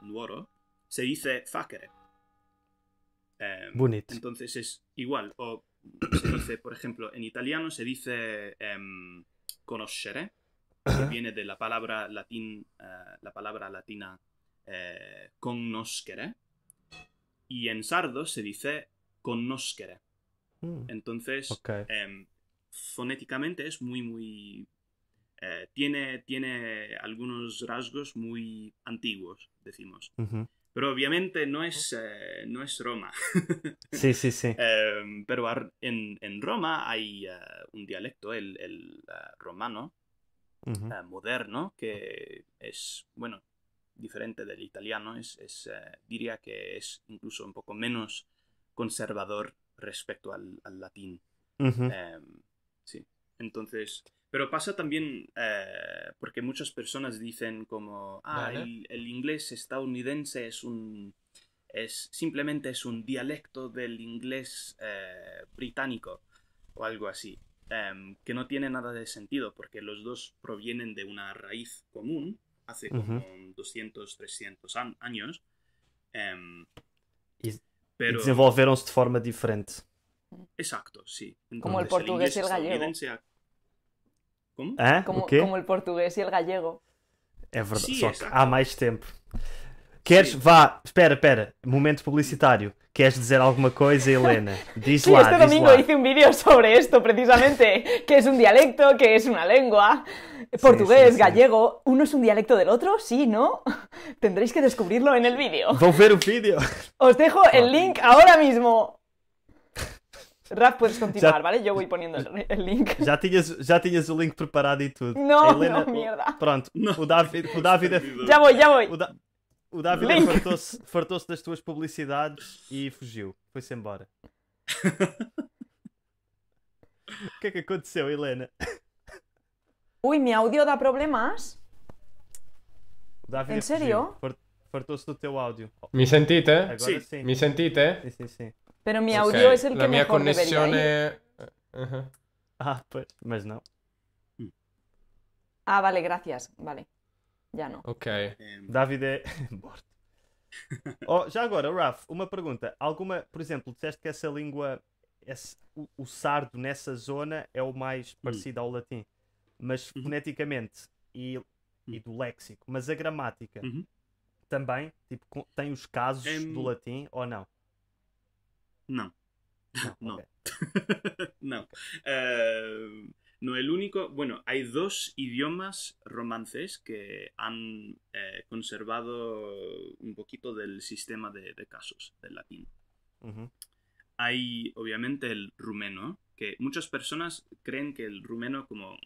nuoro, se dice facere. Em, entonces es igual. O se dice, por ejemplo, en italiano se dice em, conoscere, que viene de la palabra latín, eh, la palabra latina eh, conoscere, Y en sardo se dice connoscere. Mm. Entonces, em, fonéticamente es muy, muy eh, tiene, tiene algunos rasgos muy antiguos, decimos. Pero obviamente no es, eh, no es Roma. sí, sí, sí. Em, pero en, Roma hay eh, un dialecto, el, romano, moderno, que es, bueno, diferente del italiano. Es, diría que es incluso un poco menos conservador respecto al, latín. Em, sí. Entonces, pero pasa también eh, porque muchas personas dicen como, ah, el, inglés estadounidense es un... Es, simplemente es un dialecto del inglés eh, británico o algo así, em, que no tiene nada de sentido porque los dos provienen de una raíz común hace como 200, 300 años. Em, y, pero... se de forma diferente. Exacto, sí. como el portugués y el gallego ¿Eh? Como? Como, el portugués y el gallego. Es verdad, solo que há mais tempo. Queres, vá, espera, espera, momento publicitario. ¿Quieres decir alguna cosa, Elena? Diz sí, este domingo hice un vídeo sobre esto, precisamente. que es un dialecto? que es una lengua? Portugués, gallego. ¿Uno es un dialecto del otro? Sí, ¿no? Tendréis que descubrirlo en el vídeo. Vou ver el vídeo. Os dejo el link ahora mismo. Rato, podes continuar, já... ¿vale? Yo voy poniendo o link. Já tinhas, já tinhas o link preparado e tudo. Não, Helena, não, merda. Pronto, não. o David... O David é- já vou, já vou. O, da, o David fartou-se fartou das tuas publicidades e fugiu. Foi-se embora. o que é que aconteceu, Helena? Ui, meu áudio dá problemas? O David em serio? Fartou-se do teu áudio. Me sentite? Eh? Agora sim. sim. Me sentite? Eh? Sim, sim, sim. Pero mi audio okay. es el que La mejor mia connessione... Ir. Uh eh, -huh. Ah, pues, pues no. Ah, vale, gracias. Vale. Já não. Ok. Davide Bort. É oh, já agora, Raf, uma pergunta. Alguma, por exemplo, disseste que essa língua, esse, o, o, sardo nessa zona é o mais hum. parecido uhum. ao latim, mas uhum. foneticamente e, uhum. e do léxico, mas a gramática uhum. também, tipo, tem os casos do latim ou não? No. No. no. Eh, no el único. Bueno, hay dos idiomas romances que han eh, conservado un poquito del sistema de, casos del latín. Hay, obviamente, el rumeno, que muchas personas creen que el rumeno como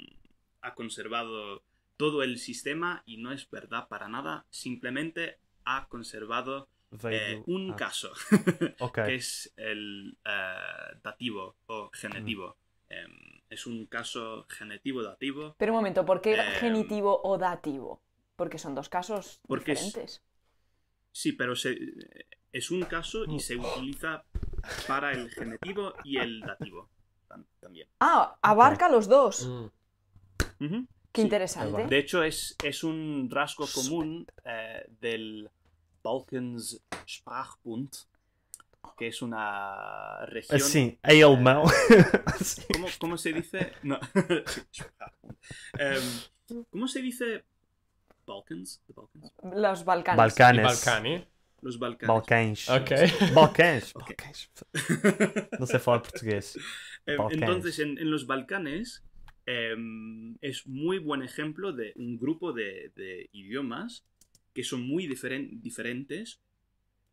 ha conservado todo el sistema y no es verdad para nada. Simplemente ha conservado eh, un caso, que es el eh, dativo o genitivo. Mm. Em, es un caso genitivo dativo. Pero un momento, ¿por qué em, genitivo o dativo? Porque son dos casos diferentes. Sí, pero es un caso y mm. se utiliza para el genitivo y el dativo también. Ah, abarca los dos. Mm. Qué interesante. De hecho, es, es un rasgo común eh, del Balkans Sprachbund, que es una región... Sí, en alemán. ¿cómo, se dice? Em, ¿Cómo se dice Balkans? The Balkans? Los Balcanes. Balcanes. Balcani? Los Balcanes. Balcães. Ok. Balcães. no sé hablar portugués. Em, entonces, en, los Balcanes em, es muy buen ejemplo de un grupo de idiomas que son muy diferentes,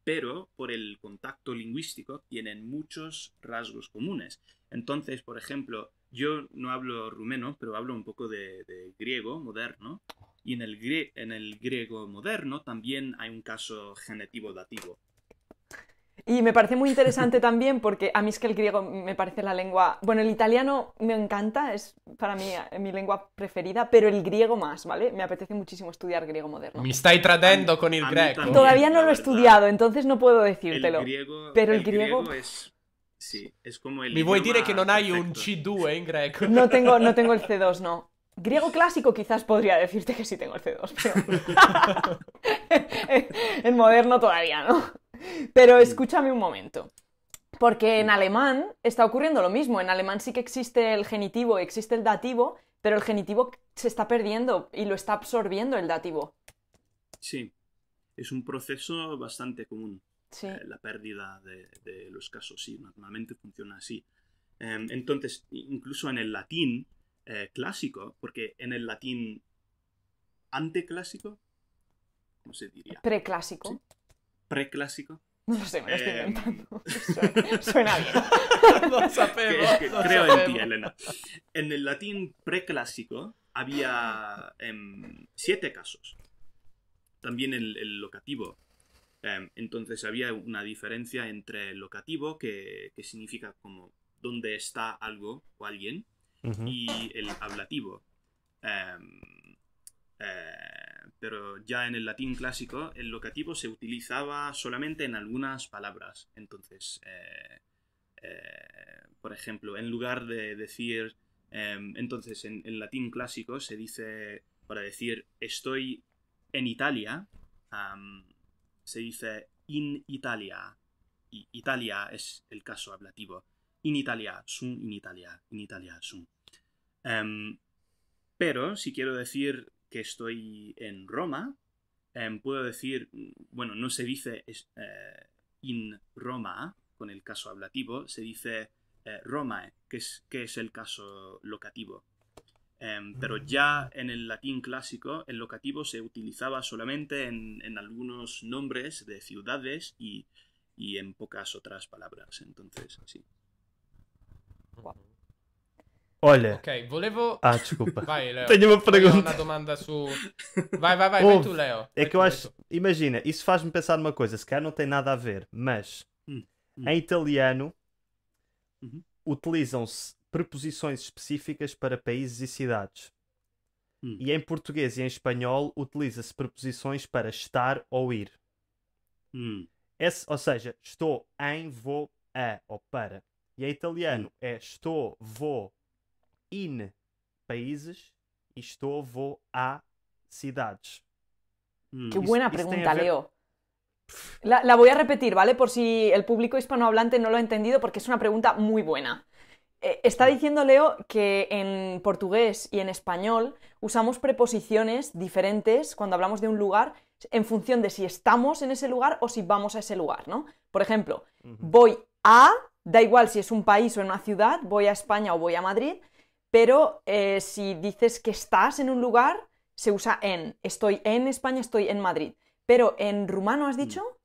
pero por el contacto lingüístico tienen muchos rasgos comunes. Entonces, por ejemplo, yo no hablo rumeno, pero hablo un poco de, griego moderno, y en el, en el griego moderno también hay un caso genetivo dativo. Y me parece muy interesante también porque a mí es que el griego me parece la lengua... Bueno, el italiano me encanta, es para mí eh, mi lengua preferida, pero el griego más, ¿vale? Me apetece muchísimo estudiar griego moderno. Me estáis tratando con el griego. Todavía no lo he estudiado, entonces no puedo decírtelo. El griego, pero el, griego... es... Sí, es como el... Mi a decir que no hay un C2 eh, en griego. No tengo, no tengo el C2, no. Griego clásico quizás podría decirte que sí tengo el C2, pero... en moderno todavía, ¿no? Pero escúchame un momento. Porque en alemán está ocurriendo lo mismo. En alemán sí que existe el genitivo, existe el dativo, pero el genitivo se está perdiendo y lo está absorbiendo el dativo. Sí, es un proceso bastante común. Sí. Eh, la pérdida de, los casos, sí, normalmente funciona así. Em, entonces, incluso en el latín eh, clásico, porque en el latín anteclásico, ¿cómo se diría? Preclásico preclásico. No sé, me estoy eh, inventando. Suena, bien. no sabemos, creo en ti, Elena. En el latín preclásico había em, siete casos. También el, el locativo. Em, entonces había una diferencia entre el locativo, que, significa como dónde está algo o alguien, y el hablativo. Em, eh, pero ya en el latín clásico el locativo se utilizaba solamente en algunas palabras. Entonces, eh, eh, por ejemplo, en lugar de decir, em, entonces en, el latín clásico se dice, para decir estoy en Italia, se dice in Italia. Y Italia es el caso ablativo. In Italia, sum, in Italia, in Italia, sum. Em, pero si quiero decir estoy en Roma, em, puedo decir, bueno, no se dice eh, in Roma con el caso ablativo, se dice eh, Roma Romae, que es, que es el caso locativo. Em, pero ya en el latín clásico, el locativo se utilizaba solamente en, en algunos nombres de ciudades y, en pocas otras palabras. Entonces, así Olha. Ok, volevo. Ah, desculpa. Vai, Leo. Tenho uma pergunta. uma domanda su. Vai, vai, vai, Ouve, vai tu, Leo. é que tu, eu acho. Imagina, isso faz-me pensar numa coisa, se calhar não tem nada a ver, mas hum, hum. em italiano uhum. utilizam-se preposições específicas para países e cidades. Hum. E em português e em espanhol utiliza-se preposições para estar ou ir. Hum. Esse, ou seja, estou em, vou a ou para. E em italiano hum. é estou, vou, in países y e voy a ciudades. Hmm. Qué buena pregunta, Leo. La, voy a repetir, ¿vale? Por si el público hispanohablante no lo ha entendido, porque es una pregunta muy buena. Eh, está mm. diciendo Leo que en portugués y en español usamos preposiciones diferentes cuando hablamos de un lugar en función de si estamos en ese lugar o si vamos a ese lugar, ¿no? Por ejemplo, voy a, da igual si es un país o en una ciudad, voy a España o voy a Madrid, pero eh, si dices que estás en un lugar, se usa en. Estoy en España, estoy en Madrid. Pero en rumano has mm. dicho.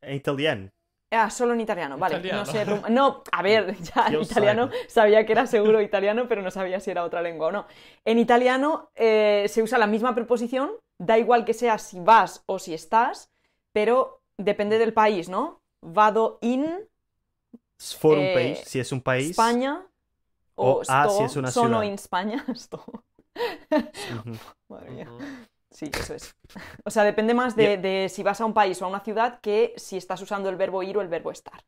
En italiano. Ah, solo en italiano, vale. No sé, rumano. no, a ver, ya en italiano sabía que era seguro italiano, pero no sabía si era otra lengua o no. En italiano eh, se usa la misma preposición, da igual que sea si vas o si estás, pero depende del país, ¿no? Vado in. For eh, si es un país. España. Oh, o, ah, esto ah, es una solo en España, esto. Sí, eso es. O sea, depende más de, si vas a un país o a una ciudad que si estás usando el verbo ir o el verbo estar.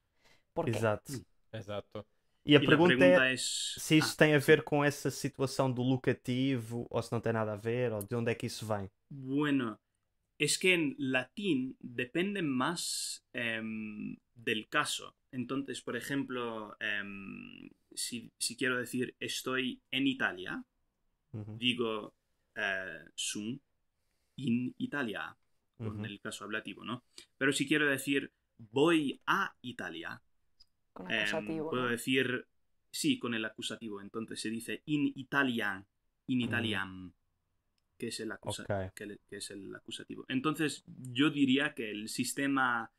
¿Por qué? Mm, la pregunta es, a eso ah. tiene a ver con esa situación do locativo o se não tem nada a ver, o de dónde es que eso vem. Bueno, es que en latín depende más em, del caso. Entonces, por ejemplo, em, si, quiero decir estoy en Italia, digo eh, sun in Italia, en con el caso hablativo, ¿no? Pero si quiero decir voy a Italia, em, puedo decir sí, con el acusativo. Entonces se dice in Italia, in mm. Italian. Que es, que es el acusativo. Entonces, yo diría que el sistema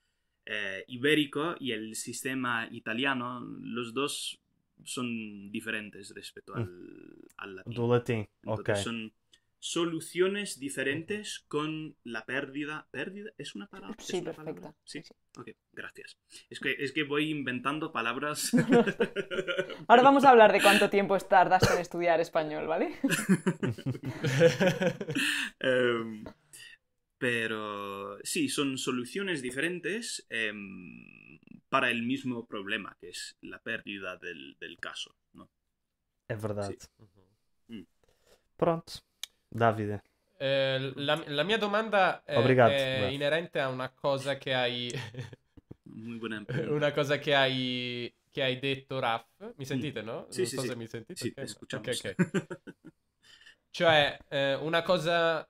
eh, ibérico y el sistema italiano, los dos son diferentes respecto mm. al, latín. son soluciones diferentes con la pérdida. ¿Pérdida? ¿Es una palabra? Sí, perfecta. sí. Ok, gracias. Es que, es que voy inventando palabras. Ahora vamos a hablar de cuánto tiempo tardas en estudiar español, ¿vale? Em, pero sí, son soluciones diferentes eh, para el mismo problema, que es la pérdida del, del caso. ¿no? verdad verdad. Mm. Pronto, Davide. Eh, la, la, mia domanda è, inerente a una cosa che hai. una cosa che hai, che hai detto, Raf. Mi mm. sentite, no? Sì, non sì, so sì. se mi sentite. Sì, okay, okay, cioè, eh, una cosa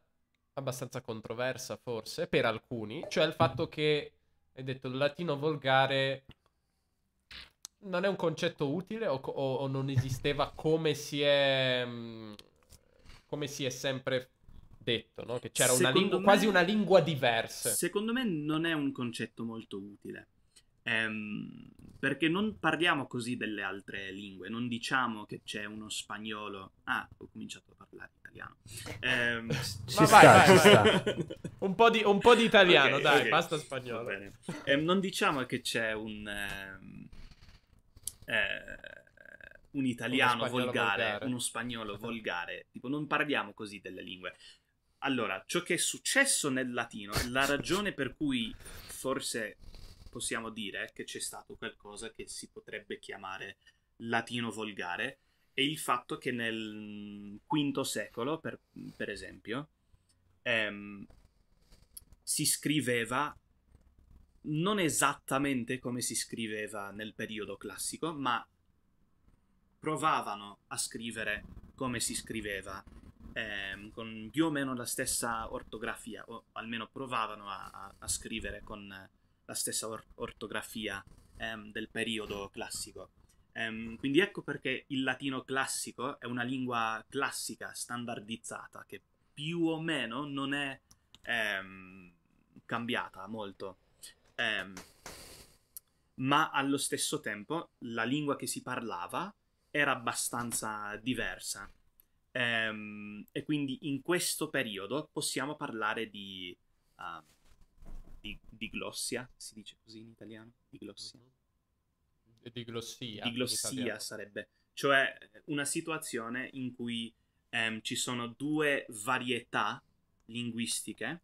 abbastanza controversa forse per alcuni, cioè il fatto che, hai detto, il latino volgare non è un concetto utile o, o, o non esisteva come si è, mm, come si è sempre detto, no? che c'era una lingua, me, quasi una lingua diversa. Secondo me non è un concetto molto utile. Ehm, perché non parliamo così delle altre lingue, non diciamo che c'è uno spagnolo. Ah, ho cominciato a parlare italiano. Ehm, ci vai, sta, vai, ci sta. Un, po di, un, po di, italiano, okay, dai, okay. basta spagnolo. Ehm, non diciamo che c'è un, ehm, eh, un italiano spagnolo volgare, volgare, uno spagnolo volgare. Tipo, non parliamo così delle lingue. Allora, ciò che è successo nel latino, la ragione per cui forse possiamo dire che c'è stato qualcosa che si potrebbe chiamare latino volgare e il fatto che nel V mm, secolo, per, per esempio, ehm, si scriveva non esattamente come si scriveva nel periodo classico, ma provavano a scrivere come si scriveva, ehm, con più o meno la stessa ortografia, o almeno provavano a, a, a scrivere con la stessa or- ortografia ehm, del periodo classico. Ehm, quindi ecco perché il latino classico è una lingua classica standardizzata che più o meno non è ehm, cambiata molto. Ehm, ma allo stesso tempo la lingua che si parlava era abbastanza diversa. Ehm, e quindi in questo periodo possiamo parlare di uh, di, di glossia, si dice così in italiano, di glossia. Mm-hmm. Di glossia. Di glossia sarebbe, cioè una situazione in cui ehm, ci sono due varietà linguistiche,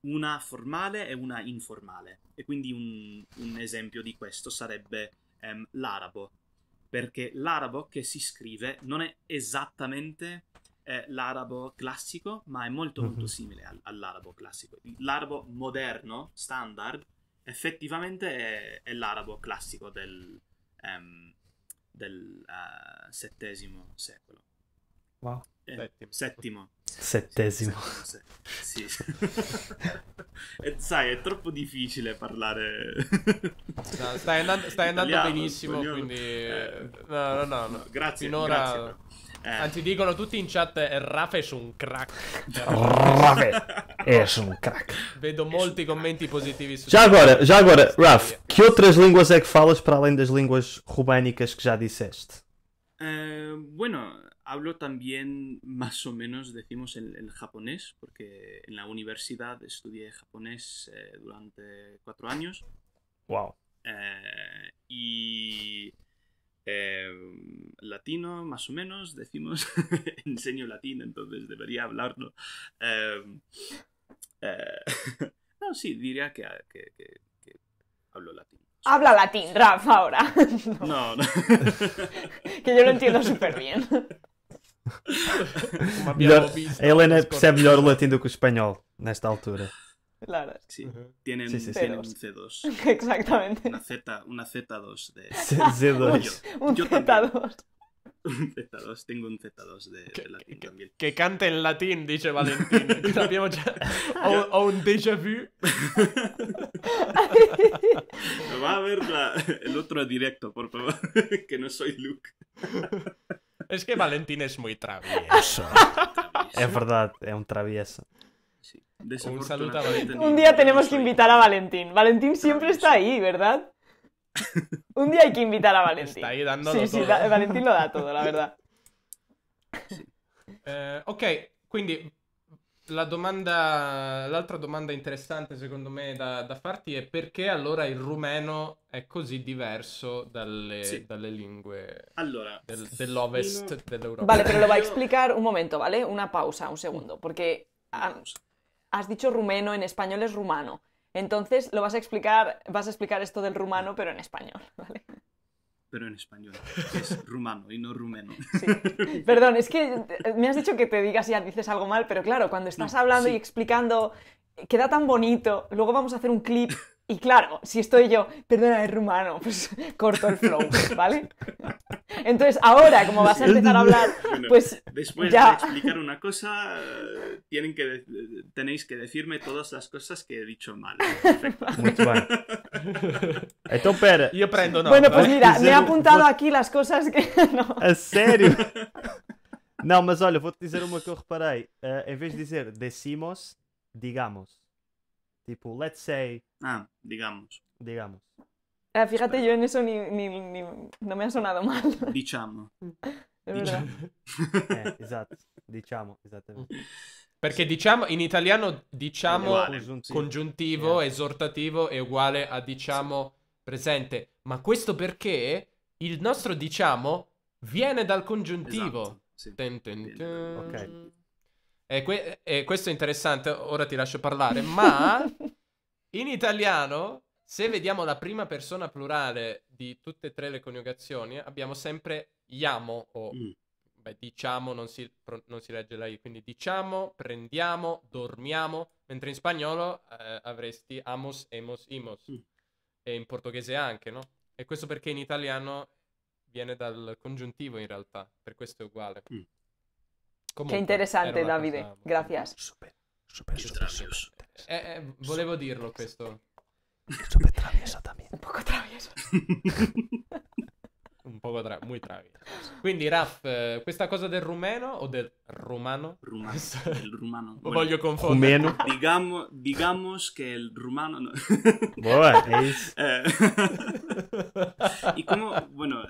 una formale e una informale. E quindi un, un esempio di questo sarebbe ehm, l'arabo, perché l'arabo che si scrive non è esattamente è l'arabo classico, ma è molto molto mhm. simile all- all'arabo classico. L'arabo moderno, standard, effettivamente è, è l'arabo classico del, um, del uh, eh, VII secolo. Wow. Eh, settimo. Settesimo. Sì, sì. e, sai, è troppo difficile parlare. no, stai andando, stai andando italiano, benissimo, italiano. quindi... Eh, eh no, no, no, no. Grazie, Finora... grazie Eh. Antes dicen dicono tutti in chat: eh, Rafa es un crack. Rafa es un crack. Vedo muchos comentarios positivos. Ya ahora, agora, já agora, Raf, que outras línguas é que falas para além das línguas rubénicas que já disseste? Eh, bueno, hablo también más o menos, decimos, el, japonés, porque en la universidad estudié japonés durante cuatro años. Wow. y Em, latino, más o menos, decimos, enseño latín, entonces debería hablarlo. Em, eh, no, sí, diría que, hablo latín. Habla latín, Rafa, ahora. No, no. que yo lo entiendo súper bien. Elena percebe melhor o latim do que español espanhol, esta altura. la Sí, tienen, un C2. Exactamente. Una, Z, 2 de... Z2. un Z2. Un Z2, tengo un Z2 de, latín también. Que cante en latín, dice Valentín. o, un déjà vu. Va a ver el otro directo, por favor, que no soy Luke. Es que Valentín es muy travieso. es verdad, es un travieso. Sí. Un saludo a Valentín. Un día tenemos que invitar a Valentín. Valentín siempre está ahí, ¿verdad? Un día hay que invitar a Valentín. Está ahí dándolo sí, todo. Sí, da, Valentín lo da todo, la verdad. Eh, ok, quindi la domanda, l'altra domanda interessante secondo me da, da, farti è perché allora il rumeno è così diverso dalle, sì. dalle lingue allora, del, dell'ovest dell'Europa. Vale, pero lo va a explicar un momento, ¿vale? Una pausa, un segundo, porque... Ah, a, has dicho rumeno, en español es rumano. Entonces lo vas a explicar, vas a explicar esto del rumano, pero en español, Pero en español, es rumano y no rumeno. Perdón, es que eh, me has dicho que te digas ya dices algo mal, pero claro, cuando estás hablando y explicando, queda tan bonito. Luego vamos a hacer un clip y claro, si estoy yo, perdona, es rumano, pues corto el flow, ¿vale? Entonces, ahora, como vas a empezar a hablar, pues. después ya... de explicar una cosa, eh, tienen que tenéis que decirme todas las cosas que he dicho mal. Perfecto. Entonces, Yo aprendo, no, Bueno, pues mira, me he apuntado aquí las cosas que. No. ¿En serio? No, mas olha, voy a decir uma que eu reparei. En vez de decir, decimos, digamos. Tipo, let's say. Ah, digamos. Digamos. Eh, fíjate, Espera. yo en eso ni, ni, ni, no me ha sonado mal. Diciamo. diciamo. eh, esatto, diciamo, esattamente. Perché diciamo, in italiano diciamo uguale, congiuntivo, congiuntivo esortativo è uguale a diciamo presente. Ma questo perché il nostro diciamo viene dal congiuntivo. Esatto, sì. ten, ten, ten. Ok. E, que- e questo è interessante, ora ti lascio parlare, ma in italiano, se vediamo la prima persona plurale di tutte e tre le coniugazioni, abbiamo sempre iamo o... Mm. Beh, diciamo non si, non si, legge la I, quindi diciamo, prendiamo, dormiamo, mentre in spagnolo eh, avresti amos, emos, imos. Mm. E in portoghese anche, no? E questo perché in italiano viene dal congiuntivo in realtà, per questo è uguale. Mm. ¡Qué interesante, David! Davide. Cosa... Super, eh, eh, volevo dirlo questo. Super travieso también. Un poco travieso. Un poco muy travieso. Quindi, Raf, eh, questa cosa del rumeno o del rumano? Rumano. El rumano. Lo voglio confondere. Rumeno. Digamos, que el rumano... No. y como, bueno,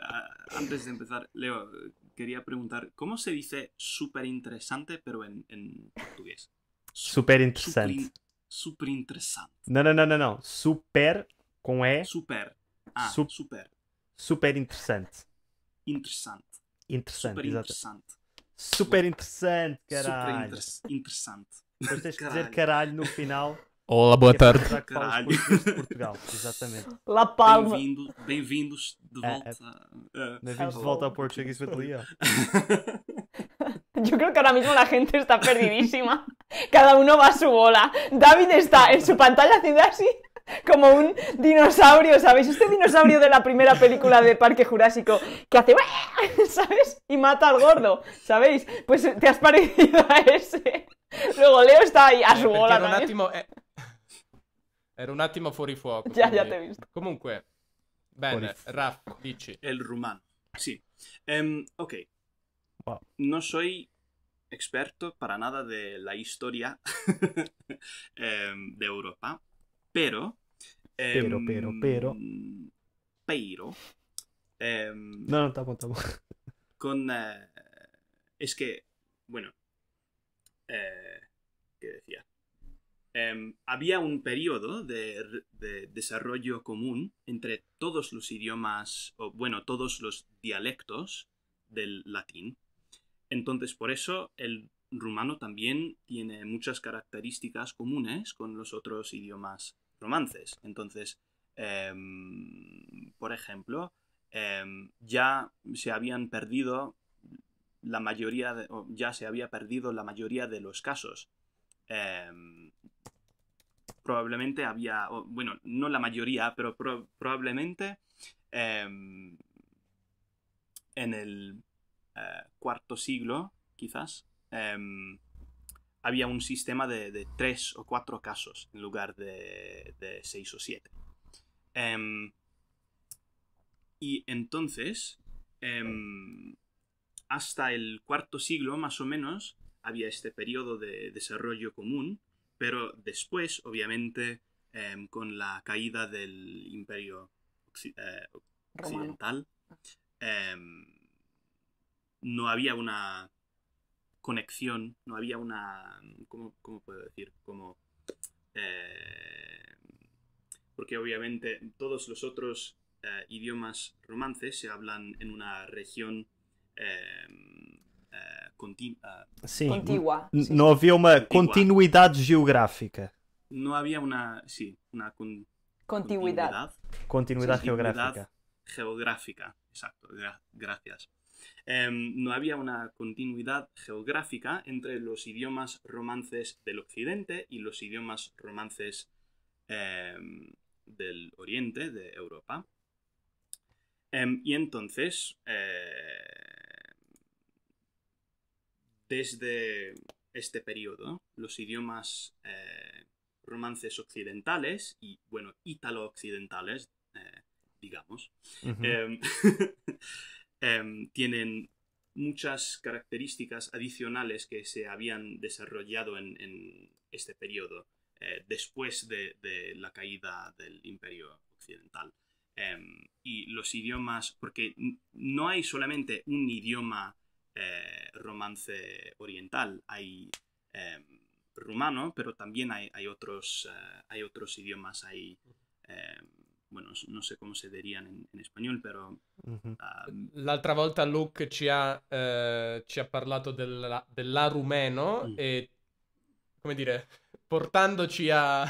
antes de empezar, Leo, quería preguntar, ¿cómo se dice súper interesante pero en, en portugués? Súper interesante. Súper interesante. Não, não, não, não, não. Super com E. Super. Ah, Sup super. Super interessante. Interessante. Interessante, super exato. Interessante. Super interessante, caralho. Super inter interessante. Mas tens que dizer caralho no final. Olá, boa é tarde. Caralho. De Portugal, exatamente. La Palma. Bem-vindos bem de volta. É, é. Bem-vindos de volta ao Português with Eu Yo creo que agora mesmo a gente está perdidíssima Cada um vai a sua bola. David está em su pantalla haciendo assim. como un dinosaurio, ¿sabéis? Este dinosaurio de la primera película de Parque Jurásico que hace, ¿sabes? Y mata al gordo, ¿sabéis? Pues te has parecido a ese. Luego Leo está ahí a su bola. Era un, attimo, eh, era un attimo fuori fuoco. Ya, ya te he visto. Comunque, bene, Raf, dici. El rumano, sí. Em, ok. No soy experto para nada de la historia em, de Europa, pero pero, pero, em, pero. Pero. Em, no, no, tampoco, Con. Eh, es que. Bueno. Eh, ¿Qué decía? Em, había un periodo de, de, desarrollo común entre todos los idiomas, o bueno, todos los dialectos del latín. Entonces, por eso el rumano también tiene muchas características comunes con los otros idiomas romances. Entonces, em, por ejemplo, em, ya se habían perdido la mayoría, de, ya se había perdido la mayoría de los casos. Em, probablemente había, bueno, no la mayoría, pero probablemente en el eh, cuarto siglo, quizás, había un sistema de, tres o cuatro casos en lugar de, seis o siete. Em, y entonces, em, hasta el cuarto siglo más o menos, había este periodo de desarrollo común, pero después, obviamente, em, con la caída del imperio eh, occidental, no había una conexión, no había una... ¿Cómo, puedo decir? Como... Eh, porque obviamente todos los otros eh, idiomas romances se hablan en una región em, eh, ah, Contigua. No había una continuidad geográfica. No había una... Sí, una... continuidad. Continuidad, geográfica. Geográfica, exacto. gracias. Em, no había una continuidad geográfica entre los idiomas romances del occidente y los idiomas romances em, del oriente, de Europa. Em, y entonces, eh, desde este periodo, los idiomas eh, romances occidentales y, bueno, italo occidentales eh, digamos, Em, tienen muchas características adicionales que se habían desarrollado en, este periodo, eh, después de, la caída del imperio occidental. Em, y los idiomas, porque no hay solamente un idioma eh, romance oriental, hay em, rumano, pero también hay, otros, eh, hay otros idiomas, ahí... bueno, no sé cómo se dirían en, en español, pero... Uh -huh. um... L'altra volta Luke ci ha, eh, ci ha parlato della, dell'A rumeno mm. e, come dire, portandoci a...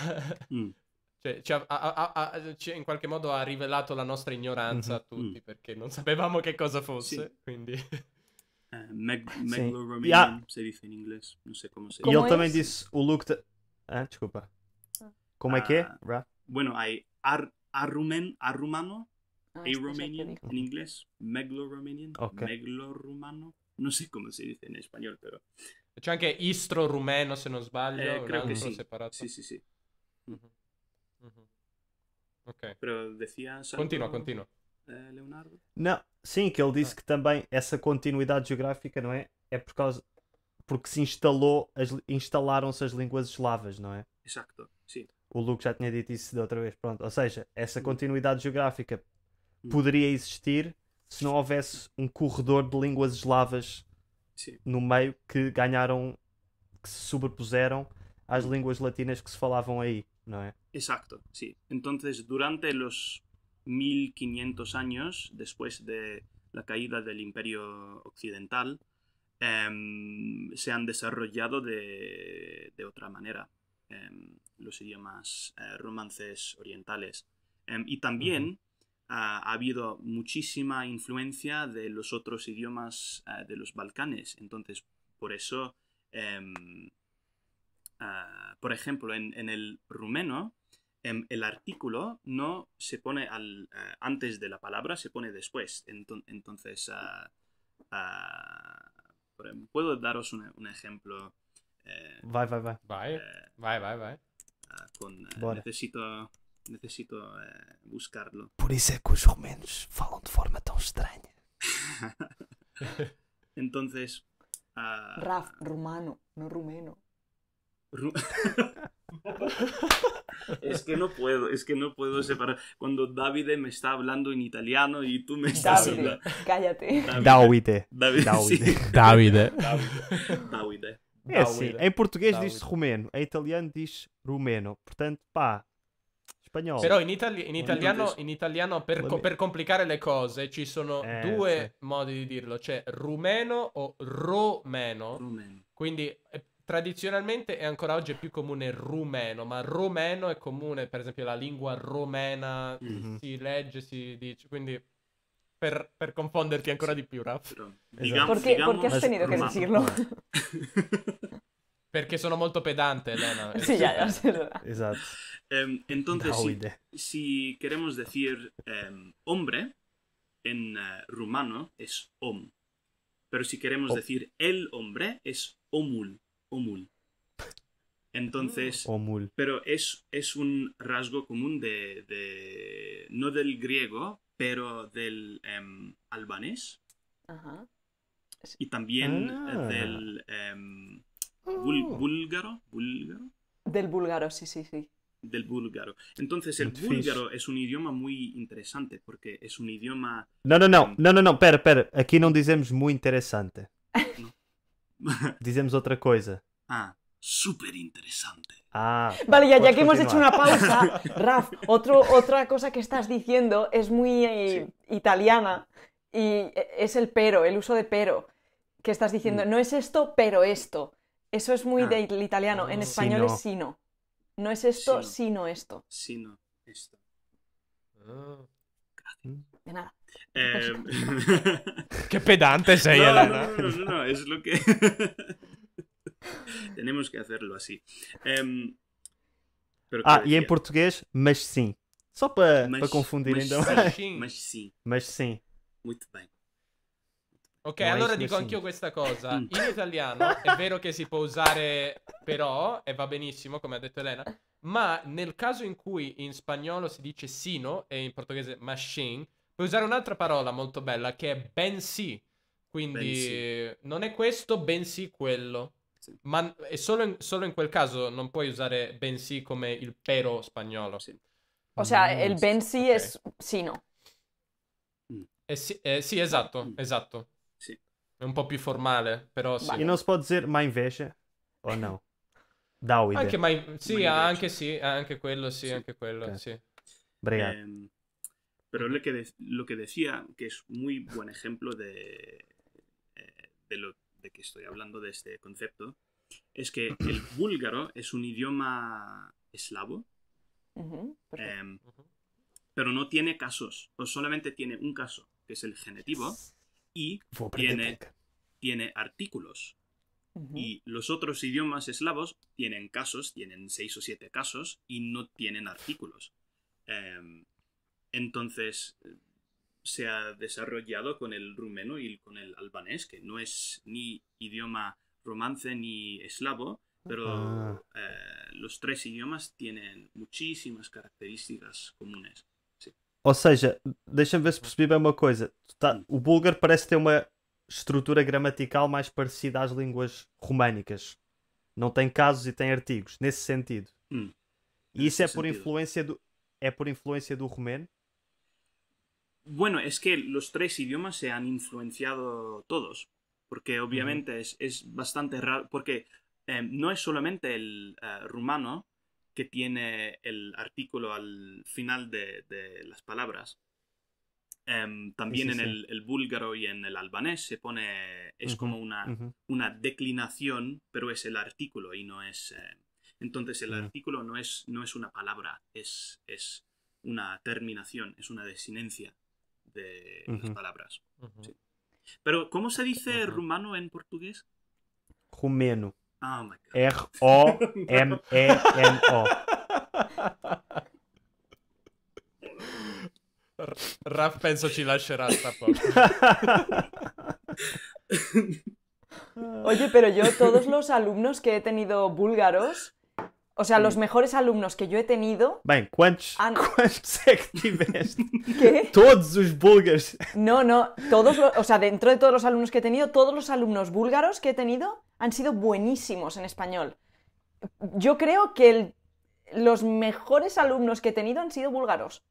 mm. Cioè, ci ha, a, a, a, ci, in qualche modo ha rivelato la nostra ignoranza mm -hmm. a mm-hmm. tutti mm. perché non sapevamo che cosa fosse. Sì. Quindi. Uh, Meg Meglo-Romanian yeah. se dice in inglese, non so come se dice. Ele também disse o look. Eh, scusa. Ah. Come Como che? que ah. bueno, hay ar arumen arrumano, ah, A-Romanian en inglés, Meglo-Romanian, okay. Meglo-Rumano, no sé cómo se dice en español, pero... C'è anche istro-rumeno, se non sbaglio, eh, creo que sí. Separato. Sí, sí, Ok. Continua, continua. Eh, Leonardo? Não, sim, que ele disse ah. que também essa continuidade geográfica, não é? É por causa... Porque se instalou, instalaram-se as línguas eslavas, não é? Exato, sim. O Luke já tinha dito isso da outra vez. Pronto. Ou seja, essa hum. continuidade geográfica hum. poderia existir se não houvesse um corredor de línguas eslavas no meio que ganharam, que se sobrepuseram às hum. línguas latinas que se falavam aí, não é? sim sí. Então, durante os 1500 anos depois de la caída del imperio occidental, eh, se han desarrollado de, de otra manera. Em, los idiomas eh, romances orientales. Em, y también ah, ha habido muchísima influencia de los otros idiomas eh, de los Balcanes. Entonces, por eso, em, ah, por ejemplo, en, el rumeno, el artículo no se pone al, eh, antes de la palabra, se pone después. entonces, ah, puedo daros un ejemplo vai, vai, vai. Vai, eh, vai, vai, ah, Con, eh, necesito necesito eh, buscarlo. Por eso es que los rumanos hablan de forma tan extraña. Entonces... Ah, Raf, rumano, no rumeno. es que no puedo, es que no puedo separar. Cuando Davide me está hablando en italiano y tú me estás hablando. Cállate. Davide. Davide. Davide. Davide. É assim, em português diz-se romeno, em italiano diz rumeno. Portanto, pá, spagnolo. Però in, itali- in, italiano, in italiano per, co- per, complicare le cose, ci sono eh, due sì. modi di dirlo. C'è rumeno o romeno. rumeno. Quindi eh, tradizionalmente e ancora oggi è più comune rumeno, ma romeno è comune, per esempio la lingua romena mm-hmm. si legge, si dice, quindi... per, per confonderti ancora di più, Raf. has tenido que decirlo? Porque sono molto pedante, Elena. Sí, ya, ya, entonces, si, queremos decir em, hombre, en eh, rumano es om. Pero si queremos decir el hombre, es omul. Entonces, mm. pero es, un rasgo común de, no del griego, pero del em, albanés. Y también eh, ah. del em, oh. búlgaro, búlgaro. Del búlgaro, sí, sí, sí. Del búlgaro. Entonces, el búlgaro es un idioma muy interesante porque es un idioma. No, no, no, em, no, no, no, pero aquí no no dizemos muy interesante Dizemos otra cosa ah súper interesante. Ah, vale, ya, pues que hemos hecho una pausa, Raf, otro, otra cosa que estás diciendo es muy eh, italiana y es el pero, el uso de pero, que estás diciendo, mm. no es esto, pero esto. Eso es muy ah. del italiano, en ah. español es sino. No es esto, sino, esto. Sino esto. De nada. Eh, pues Qué pedante soy, Elena. no, no, no, es lo que... Tenemos que hacerlo así. Um, ah, e em português, mas sim. Só para confundir mas ainda sim, mais. Mas sim. Mas sim. Muito bem. Ok, no, allora dico anch'io questa cosa. In italiano è vero che si può usare però, e va benissimo, come ha detto Elena, ma nel caso in cui in spagnolo si dice sino e in portoghese machine, puoi usare un'altra parola molto bella che è bensì. Quindi bensì. non è questo, bensì quello. Sì. Ma solo in, solo in, quel caso non puoi usare bensì come il pero spagnolo. Sì. O sea, mm, el bensì okay. es sino. Mm. Eh sì, eh, sì, esatto, mm. esatto. Sì. È un po' più formale, però sì. Io non dire ma invece? O oh, no? Davide. Anche ma, sì, ma anche sì, anche quello sì, sí. anche quello okay. sí. eh, pero lo che, de- lo que decía, que es muy buen ejemplo de, eh, de lo de que estoy hablando de este concepto es que el búlgaro es un idioma eslavo, em, pero no tiene casos, o solamente tiene un caso, que es el genetivo, y tiene, tiene, artículos. Y los otros idiomas eslavos tienen casos, tienen seis o siete casos, y no tienen artículos. Em, entonces, se ha desarrollado con el rumeno y con el albanés, que no es ni idioma romance ni eslavo, pero ah. eh, los tres idiomas tienen muchísimas características comunes. Ou seja, deixa-me ver se percebi bem uma coisa. Tá, hum. o búlgaro parece ter uma estrutura gramatical mais parecida às línguas românicas. Não tem casos e tem artigos, nesse sentido. Hum, e isso é por, sentido. influência do, é por influência do romeno? Bueno, es que los tres idiomas se han influenciado todos, porque obviamente es, bastante raro, porque eh, no es solamente el eh, rumano que tiene el artículo al final de, las palabras. Em, también en el, búlgaro y en el albanés se pone, es como una, declinación, pero es el artículo y no es... Eh, entonces el artículo no es, no es una palabra, es una terminación, es una desinencia de palabras. Pero, ¿cómo se dice rumano en portugués? Rumeno. Ah, oh R-O-M-E-N-O. Raf penso ci lascerá hasta poco. Oye, pero yo, todos los alumnos que he tenido búlgaros, o sea, los mejores alumnos que yo he tenido. Bem, quench. han... quantos ¿Qué? Todos los búlgaros. No, no, todos, o sea, dentro de todos los alumnos que he tenido, todos los alumnos búlgaros que he tenido han sido buenísimos en español. Yo creo que los mejores alumnos que he tenido han sido búlgaros.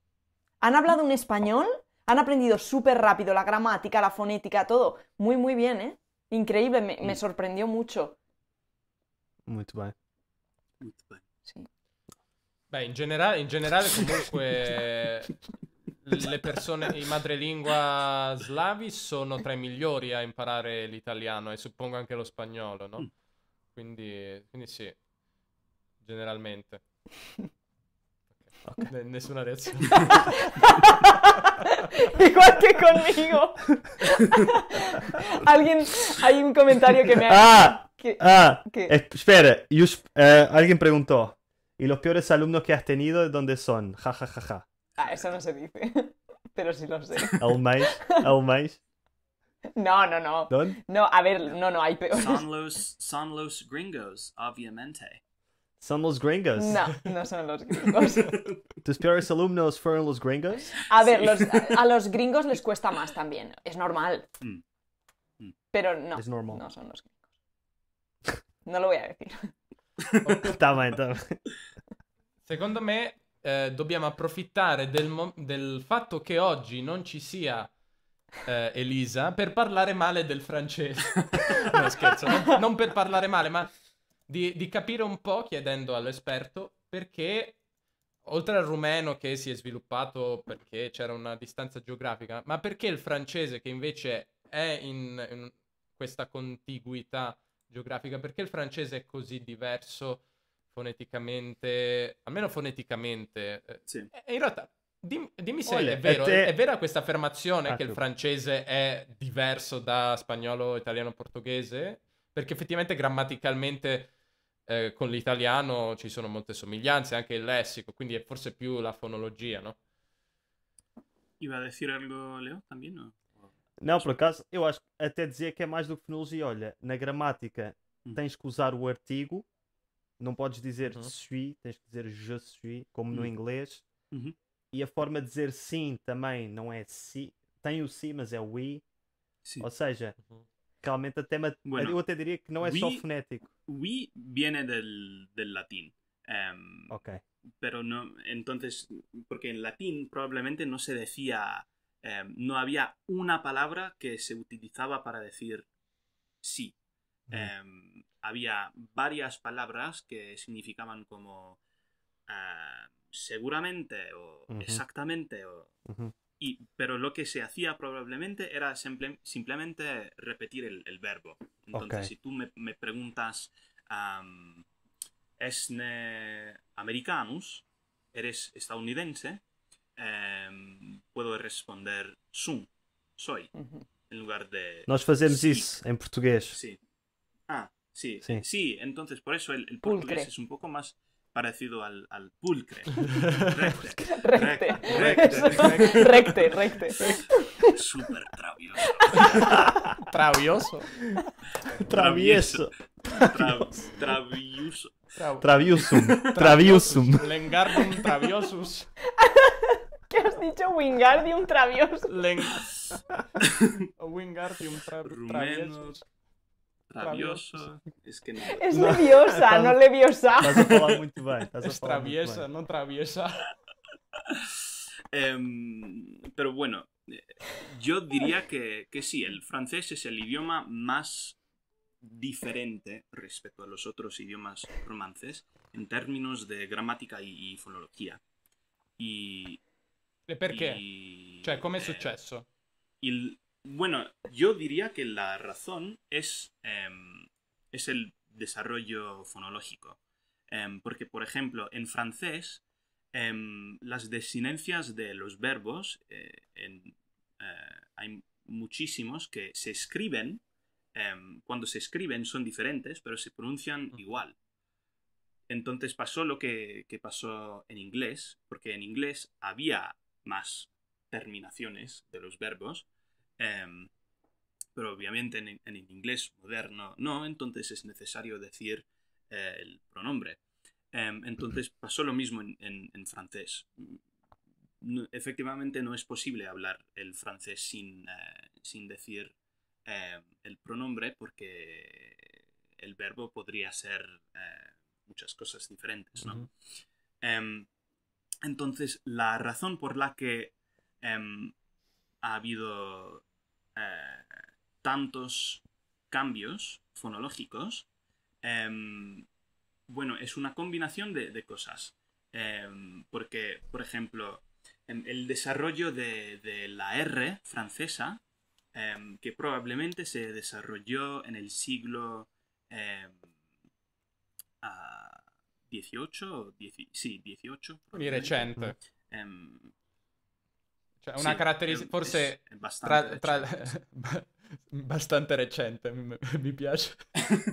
Han hablado un español, han aprendido súper rápido la gramática, la fonética, todo. Muy, muy bien, ¿eh? Increíble, me mm. sorprendió mucho. Muy bien. Molto bene. Sì. Beh, in, genera- in generale comunque le persone, in madrelingua slavi sono tra i migliori a imparare l'italiano e suppongo anche lo spagnolo, no? Mm. Quindi, quindi sì, generalmente. Okay. Nessuna reazione. Igual que conmigo. alguien, hay un comentario que me ha... Ah, ah espera, eh, alguien preguntó, ¿y los peores alumnos que has tenido dónde son? Ja, ah, eso no se dice, pero sí lo sé. Aún más, más. No, no, no. No, a ver, no, no, hay peores. Son son los gringos, obviamente. Son los gringos. No, no son los gringos. ¿Tus peores alumnos fueron los gringos? A ver, los, a, los gringos les cuesta más también. Es normal. Mm. Mm. Pero no. Es normal. No son los gringos. No lo voy a decir. Está bien, está Secondo me eh, dobbiamo approfittare del, del, fatto che oggi non ci sia eh, Elisa per parlare male del francese. no scherzo, non, non per parlare male, ma di, di capire un po' chiedendo all'esperto perché oltre al rumeno che si è sviluppato perché c'era una distanza geografica, ma perché il francese che invece è in, in questa contiguità geografica, perché il francese è così diverso foneticamente, almeno foneticamente? Sì. E eh, in realtà, dim, dimmi se Olè, è vero, te... è vera questa affermazione ah, che il francese è diverso da spagnolo, italiano, portoghese? Perché effettivamente grammaticalmente com eh, con l'italiano ci sono molte somiglianze, anche il lessico, quindi è forse più la fonologia, ¿no? Iba a decir algo, Leo, também, não? Não, por acaso, eu acho até dizer que é mais do que fonologia. Olha, na gramática hum. tens que usar o artigo, não podes dizer uhum. suis, tens que dizer je suis, como uhum. no hum. inglês. Uhum. E a forma de dizer sim também não é si, tem o si, mas é we. Sim. Ou seja, uhum. realmente el tema, yo eh, te diría que no es solo fonético. We viene del, latín. Em, ok. Pero no, entonces, porque en latín probablemente no se decía, em, no había una palabra que se utilizaba para decir sí. Em, había varias palabras que significaban como eh, seguramente o exactamente o pero lo que se hacía probablemente era simplemente repetir el, verbo. Entonces, si tú me, preguntas, ¿es ne americanus? ¿Eres estadounidense? Em, puedo responder, sum, soy, en lugar de... nos hacemos en em portugués. Sí. Ah, sí. sí. entonces por eso el, portugués es un poco más parecido al, al pulcre. Recte. Recte. Recte. Recte. Recte. travioso. Travioso. Travieso. Travioso. travioso travioso Lengardium traviosus. ¿Qué has dicho? Wingardium traviosus. Wingardium traviosus. Travioso. Es leviosa, no leviosa. es traviesa, no traviesa. Em, pero bueno, yo diría que, que sí, el francés es el idioma más diferente respecto a los otros idiomas romances en términos de gramática y, fonología. Y, por qué? ¿Cómo cioè, suceso? Eh, successo? Bueno, yo diría que la razón es, em, el desarrollo fonológico. Em, porque, por ejemplo, en francés, em, las desinencias de los verbos, eh, eh, hay muchísimos que se escriben, cuando se escriben son diferentes, pero se pronuncian igual. Entonces pasó lo que pasó en inglés, porque en inglés había más terminaciones de los verbos, Em, pero obviamente en, en, inglés moderno no, entonces es necesario decir eh, el pronombre. Em, entonces pasó lo mismo en, francés. Mm, efectivamente no es posible hablar el francés sin, eh, sin decir em, el pronombre porque el verbo podría ser eh, muchas cosas diferentes, ¿no? entonces, la razón por la que ha habido eh, tantos cambios fonológicos, em, bueno, es una combinación de, cosas. Em, porque, por ejemplo, el desarrollo de, la R francesa, em, que probablemente se desarrolló en el siglo XVIII, ah, sí, XVIII. muy Cioè, una sì, caratteristica, forse è, è tra, tra... abbastanza recente, mi, mi piace.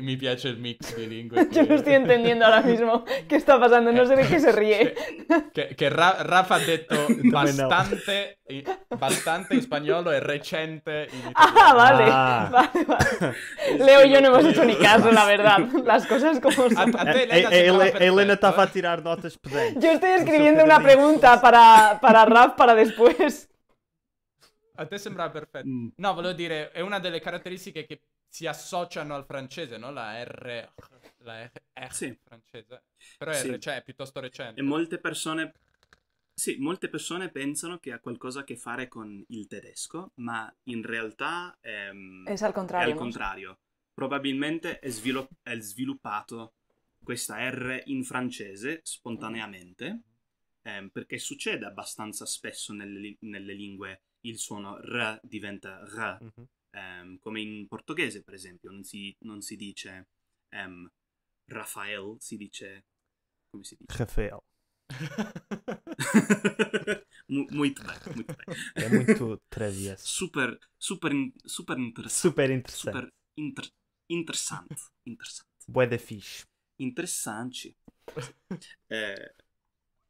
Me piace el mix bilingüe. Yo lo estoy entendiendo ahora mismo qué está pasando, no sé de qué se ríe. Que que Rafa ha dicho bastante, bastante español spagnolo e recente Ah, vale, ah. Leo y yo no hemos hecho ni caso, la verdad. Las cosas como son. te, eh, eh, Elena, estaba ¿eh? a tirar notas Yo estoy escribiendo una pregunta para, para Raf para después. A te sembra perfecto. Mm. No, volevo decir, es una de las características que... si associano al francese, no? La R, la R, R sì. francese. Però sì. R c'è, cioè, piuttosto recente. E molte persone... Sì, molte persone pensano che ha qualcosa a che fare con il tedesco, ma in realtà è, mm, è al contrario. È al contrario. Probabilmente è, svilupp- è sviluppato questa R in francese spontaneamente, eh, perché succede abbastanza spesso nelle, nelle, lingue il suono R diventa R, mm-hmm um, come in portoghese per esempio, non si, non si dice um, Rafael, si dice... come si dice? Rafael. molto bene, muito bem. É muito travias. Super, super, super interessante. Super interessante. Super inter, interessante. interessante. Bué da fixe. Interessante. É...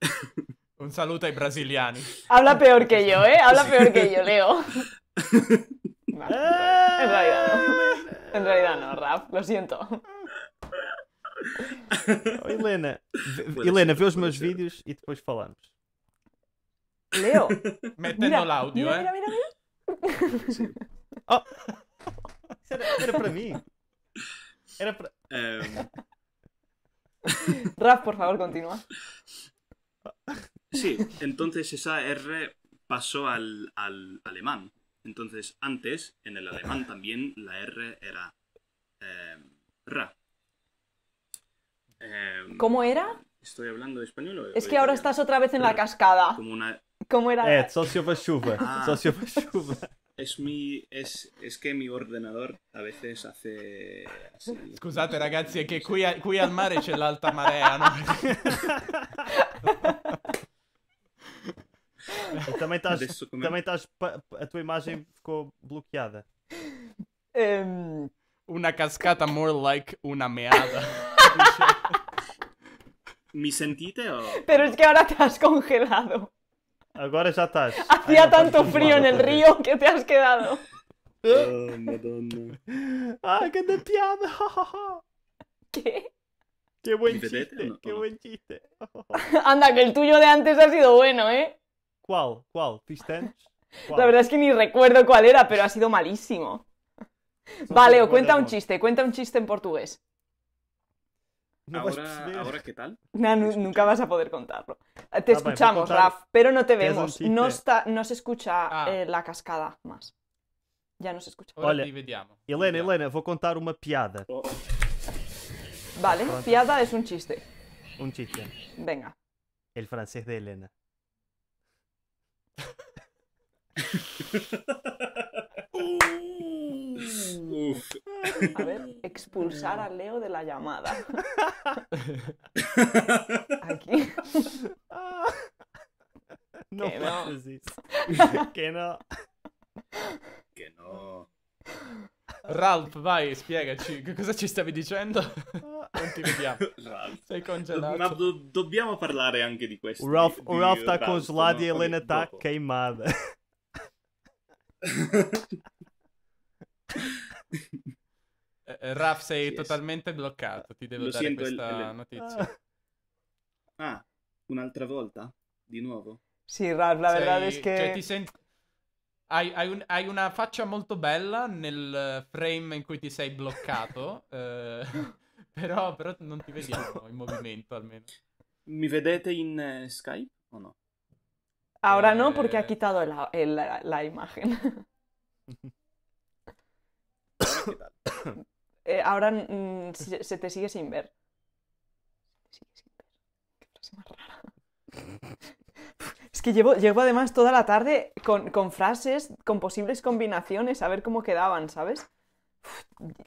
Eh. Un saluto ai brasiliani. Habla peor che io, eh? Habla peor que yo, Leo. Eh, en realidad no. Raf, lo siento. Oh, Helena, vê os meus vídeos e depois falamos. Leo! Metendo el audio, áudio, mira, eh. Mira, ah! era, para mí. Era para. Ehm. Raf, por favor, continúa. Sí, entonces esa R pasó al alemán. Entonces, antes, en el alemán también, la R era eh, ra. Em, ¿Cómo era? ¿Estoy hablando de español o Es que ahora estás otra vez en la cascada. ¿Cómo era? Eh, socio ah, socio Es mi. Es, es que mi ordenador a veces hace. Scusate, ragazzi, es che qui, qui al mare c'è l'alta marea, no? también e estás, também estás a tua imagem ficou bloqueada. Ehm, una cascata more like una meada. me sentite o...? Pero es que ahora te has congelado. Ahora ya estás. Hacía tanto frío en el río que te has quedado. Oh, Madonna. ¡Ay, qué piada! ¿Qué? Qué buen chiste, qué buen chiste. Anda, que el tuyo de antes ha sido bueno, ¿eh? ¿Cuál? ¿Cuál? La verdad es que ni recuerdo cuál era, pero ha sido malísimo. vale, o cuenta un chiste, cuenta un chiste en portugués. Pues, ahora, qué tal? nunca vas a poder contarlo. Ah, te pues, pues, escuchamos, Raf, pero no te vemos. No, está, no se escucha ah. eh, la cascada más. Ya no se escucha. Elena, Elena, voy a contar una piada. Oh. Vale, piada es un chiste. Un chiste. Venga. El francés de Elena. A ver, expulsar a Leo de la llamada. Aquí. No que no. que no. Que no. Ralph, vai, spiegaci, cosa ci stavi dicendo? non ti vediamo. Ralph. Sei congelato. Ma do- dobbiamo parlare anche di questo. Ralph, di, Ralph sta congelado e Elena sta queimada. eh, Raf, sei sì, totalmente bloccato. Ti devo Lo dare questa il... notizia. Ah, un'altra volta? Di nuovo? Sì, Ralph, la sei... verità è che... Cioè, ti senti hai, hai, un, hai, una faccia molto bella nel frame in cui ti sei bloccato, eh, però, però, non ti vediamo in movimento almeno. Mi vedete in eh, Skype o no? Ah, ora eh... no, perché ha eh. quitato la, el, eh, la imagen. eh, ahora mm, se, se, te sigue sin ver. Se te sigue sin ver. Che frase más rara. Es que llevo, llevo además toda la tarde con, con frases, con posibles combinaciones, a ver cómo quedaban, ¿sabes?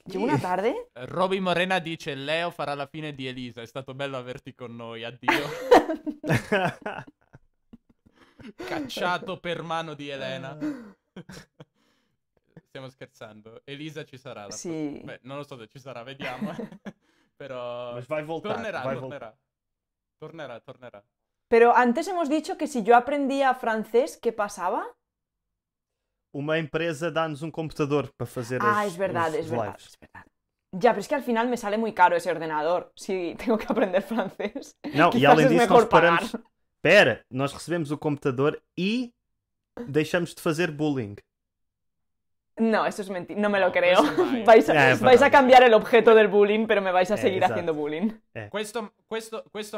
Llevo una tarde. Eh, Roby Morena dice: Leo farà la fine di Elisa. È stato bello averti con noi. Addio. Cacciato per mano di Elena. Ah. Stiamo scherzando. Elisa ci sarà. La lo so se ci sarà, vediamo. Però. tornerà, tornerà. tornerà, tornerà. Pero antes hemos dicho que si yo aprendía francés, ¿qué pasaba? Una empresa nos un um computador para hacer Ah, es verdad, es verdad, es verdad. Ya, pero es que al final me sale muy caro ese ordenador si tengo que aprender francés. No, y e além disso, nos paramos. Pagar. nós recebemos o computador y e deixamos de fazer bullying. No, eso es mentira. No me lo creo. Pues vais, a, vais a, cambiar el objeto del bullying, pero me vais a seguir haciendo bullying. Esto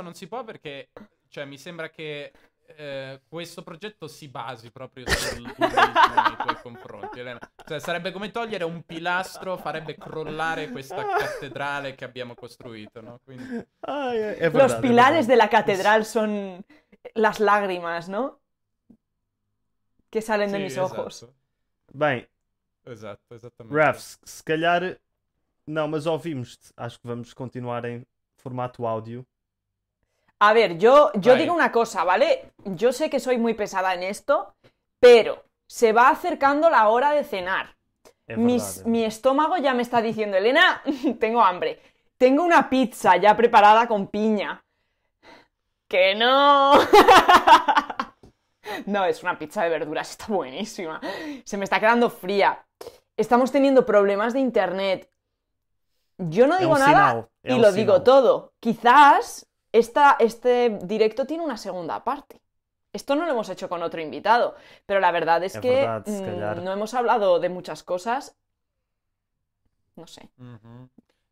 no se puede porque... Cioè, mi sembra che eh, questo progetto si basi proprio sul nei tuoi confronti, Elena. Cioè, sarebbe come togliere un pilastro, farebbe crollare questa cattedrale che abbiamo costruito, ¿no? Quindi... Ay, ay, Los pilares della cattedrale catedral son las lágrimas, ¿no? Que salen de sí, mis esatto. ojos. Bem. Exato, exatamente. se calhar. Não, mas ouvimos-te. Acho que vamos continuar em formato áudio. A ver, yo, yo digo una cosa, ¿vale? Yo sé que soy muy pesada en esto, pero se va acercando la hora de cenar. mi estómago ya me está diciendo, Elena, tengo hambre. Tengo una pizza ya preparada con piña. ¡Que no! no, es una pizza de verduras, está buenísima. Se me está quedando fría. Estamos teniendo problemas de internet. Yo no digo nada y lo digo todo. Quizás este directo tiene una segunda parte. Esto no lo hemos hecho con otro invitado, pero la verdad es, que mm, no hemos hablado de muchas cosas. No sé.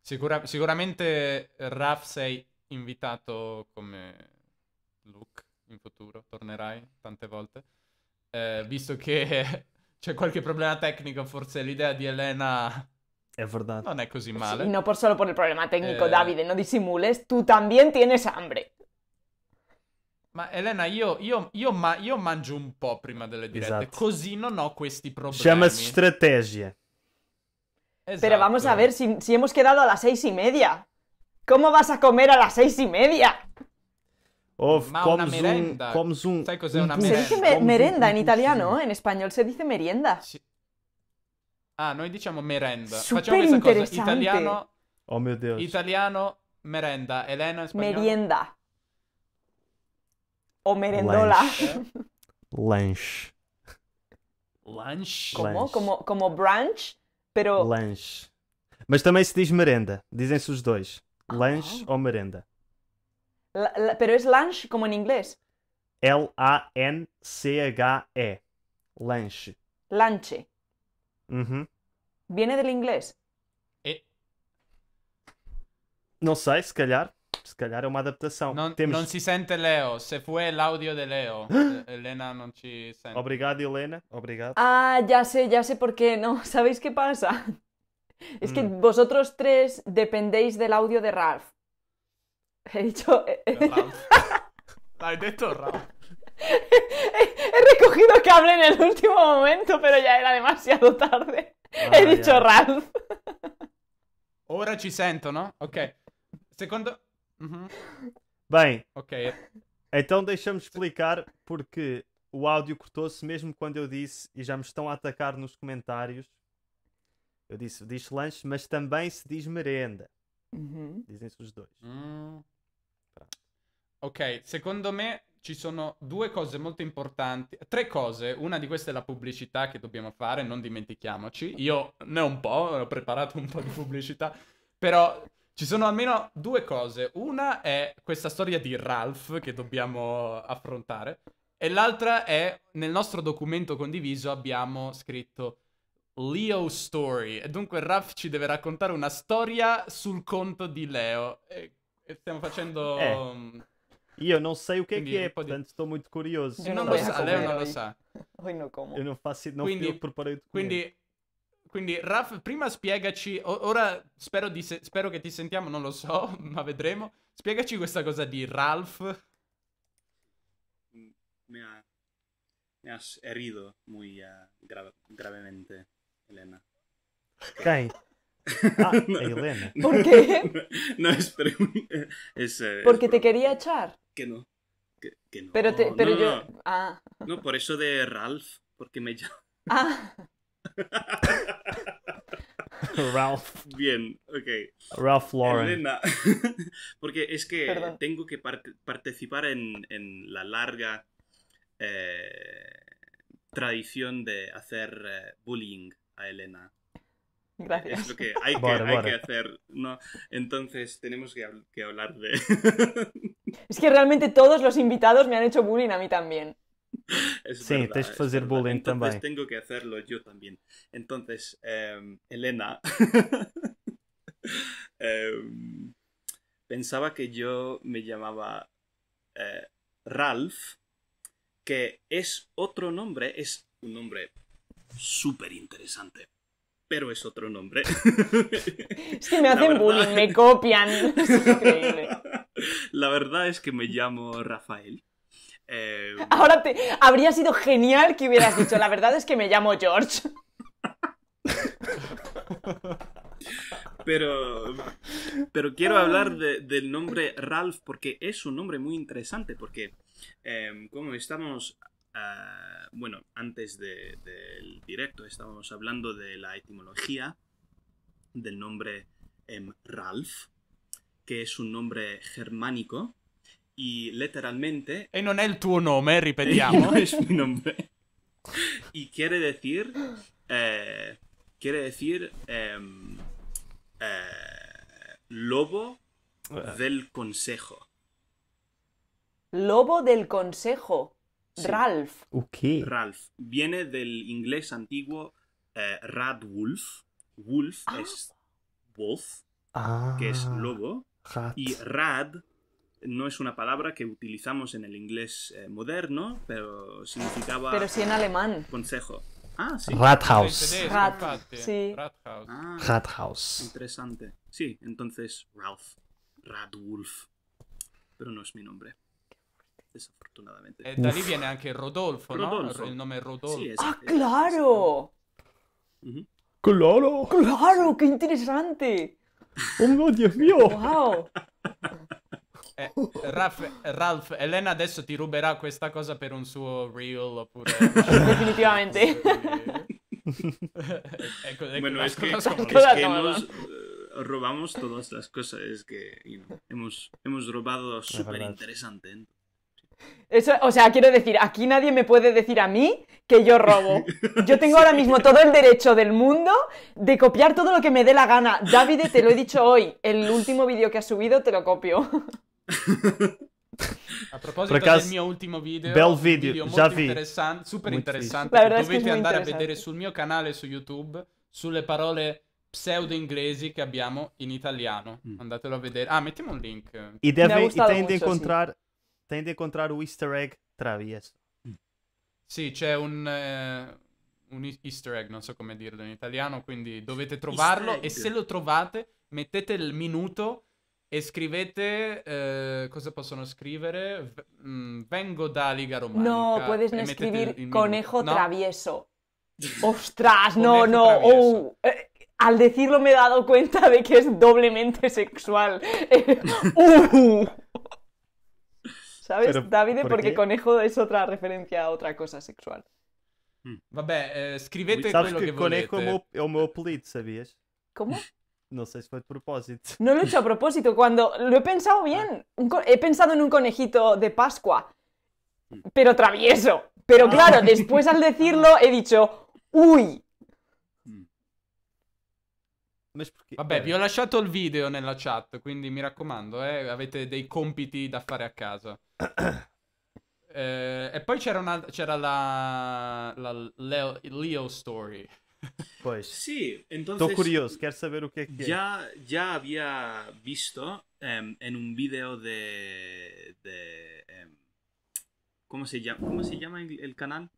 Seguramente -huh. Raf sei invitato come Luke in futuro, tornerai tante volte. Eh, visto que c'è qualche problema tecnico, forse l'idea de Elena es verdad. No es così male. Sì, no solo por il problema tecnico, eh. David, Davide, non Tú tu también tienes hambre. Ma Elena, io, io, io, ma- io mangio un po' prima delle dirette, esatto. così non ho questi problemi. Se strategia. Esatto. Pero vamos a ver si, si hemos quedado a las seis y media. ¿Cómo vas a comer a las seis y media? Oh, Ma comes merenda. Un, comes un, una merenda? Se dice merenda en italiano, ¿eh? en español se dice merienda. Sí. Ah, noi diciamo merenda. Super Facciamo questa cosa. Italiano. Oh mio Dio. Italiano, merenda. Elena, in spagnolo. Merienda. O merendola. Lunch. Lunch? Como? Como, como brunch? Pero... Lunch. Mas também se diz merenda. Dizem-se os dois. Ah, lunch oh. ou merenda. La, la, pero es lunch como em inglês L-A-N-C-H-E. Lunch. Lunch. Viene del inglés? Eh. no sé, sé, se calhar. Se calhar é una adaptación. No se siente Leo. Se fue el audio de Leo. Eh, Elena no se siente Obrigado, Elena, Obrigado. Ah, ya sé, ya sé por qué. No, ¿sabéis qué pasa? Es que mm. vosotros tres dependéis del audio de Ralph. He dicho... Eh, Ralph. ¿La Ralph? He recogido que hable en el último momento, pero ya era demasiado tarde. Ah, He dicho yeah. Ralph. Ora ci não? Ok. Secondo. Uhm. Bem. Ok. Então deixamos explicar porque o áudio cortou-se mesmo quando eu disse e já me estão a atacar nos comentários. Eu disse, diz lanche, mas também se diz merenda. Uhum. Dizem-se os dois. Hum. Ok, segundo me ci sono due cose molto importanti, tre cose, una di queste è la pubblicità che dobbiamo fare, non dimentichiamoci, io ne ho un po', ho preparato un po' di pubblicità, però ci sono almeno due cose, una è questa storia di Ralph che dobbiamo affrontare e l'altra è nel nostro documento condiviso abbiamo scritto Leo Story e dunque Ralph ci deve raccontare una storia sul conto di Leo e, e stiamo facendo... Eh um, io non sei o che, Quindi, che é, portanto molto curioso. Io non lo sa, lei non lo sa. Io non como. Io non faccio, non quindi, quindi, quindi, Raf, prima spiegaci, ora spero, di, spero che ti sentiamo, non lo so, ma vedremo. Spiegaci questa cosa di Ralph. Mi ha, mi ha herido molto uh, eh, grave, gravemente, Elena. Ok. Ah, Elena. ¿Por qué? No, no es, es, Porque te quería echar. que no. Que, no. Pero, pero yo. Ah. No. por eso de Ralph, porque me llama. Ah. Ralph. Bien, ok. Ralph Lauren. porque es que tengo que participar en, la larga eh, tradición de hacer eh, bullying a Elena. Gracias. Es lo que hay, que, hacer. ¿no? Entonces tenemos que hablar de... Es que realmente todos los invitados me han hecho bullying a mí también. sí, que hacer bullying Entonces, Tengo que hacerlo yo también. Entonces, em, Elena, em, pensaba que yo me llamaba eh, Ralph, que es otro nombre, es un nombre súper interesante. Pero es otro nombre. Es que me hacen bullying, me copian. Es increíble. La verdad es que me llamo Rafael. Em, Ahora te... habría sido genial que hubieras dicho, la verdad es que me llamo George. Pero, pero quiero hablar del nombre Ralph porque es un nombre muy interesante porque em, como estamos, ah, bueno, antes del directo estábamos hablando de la etimología del nombre em, Ralph que es un nombre germánico, y literalmente... E non è il tuo nome, eh, es mi nombre. Y quiere decir... Eh, quiere decir... Em, eh, lobo del consejo. Lobo del consejo. Ralph. Okay. Ralph. Viene del inglés antiguo Radwolf. Wolf ah. es wolf, ah. que es lobo. Y rad no es una palabra que utilizamos en el inglés eh, moderno, pero significaba. Pero sí en alemán. Consejo. Ah, sí. Rathaus. sí. Ah, Rathaus. Interesante. Sí, entonces Ralph. Radwulf. Pero no es mi nombre. Desafortunadamente. Eh, de ahí viene anche Rodolfo, Rodolfo. El nombre Rodolfo. ah, claro. Claro. Claro, qué interesante. Oh mio Dio mio! Wow! Eh, Ralph, Ralph, Elena adesso ti ruberà questa cosa per un suo reel oppure... Definitivamente. ecco, ecco, bueno, es que, es que hemos eh, robamos todas las cosas que you know, hemos, hemos robado súper interesante. ¿eh? Eso, o sea, quiero decir, aquí nadie me puede decir a mí que yo robo. Yo tengo ahora mismo todo el derecho del mundo de copiar todo lo que me dé la gana. David, te lo he dicho hoy, el último vídeo que has subido te lo copio. A propósito del mio último vídeo bel video, video molto vi. super interessante, dovete andare a vedere sul mio canale su YouTube, sulle parole pseudo inglesi que abbiamo in italiano. Mm. Andatelo a vedere. Ah, mettiamo un link. Y, deve, encontrar... tende a incontrare un easter egg travieso. Sì, c'è un, eh, un easter egg, non so come dirlo in italiano, quindi dovete trovarlo e se lo trovate mettete il minuto e scrivete eh, cosa possono scrivere v- mm, vengo da Liga Romana. no puedes no escribir conejo no. travieso ostras no no oh, eh, al decirlo me he dado cuenta de que es doblemente sexual eh, uh. ¿sabes? David porque conejo es otra referencia a otra cosa sexual. Hmm. Vabé, escribete eh, Sabes conejo volete. meu ¿sabías? ¿Cómo? No sé si fue a propósito. No lo he hecho a propósito. Cuando lo he pensado bien, ah. he pensado en un conejito de Pascua, hmm. pero travieso. Pero ah. claro, después al decirlo he dicho, uy, Perché... Vabbè, eh. vi ho lasciato il video nella chat, quindi mi raccomando, eh, avete dei compiti da fare a casa. eh, e poi c'era, una, c'era la, la Leo, Leo Story. Pues. sì, entonces. curioso, quiero saber qué es. Già, ya había visto in ehm, en un video di... de ehm, come si chiama il canale?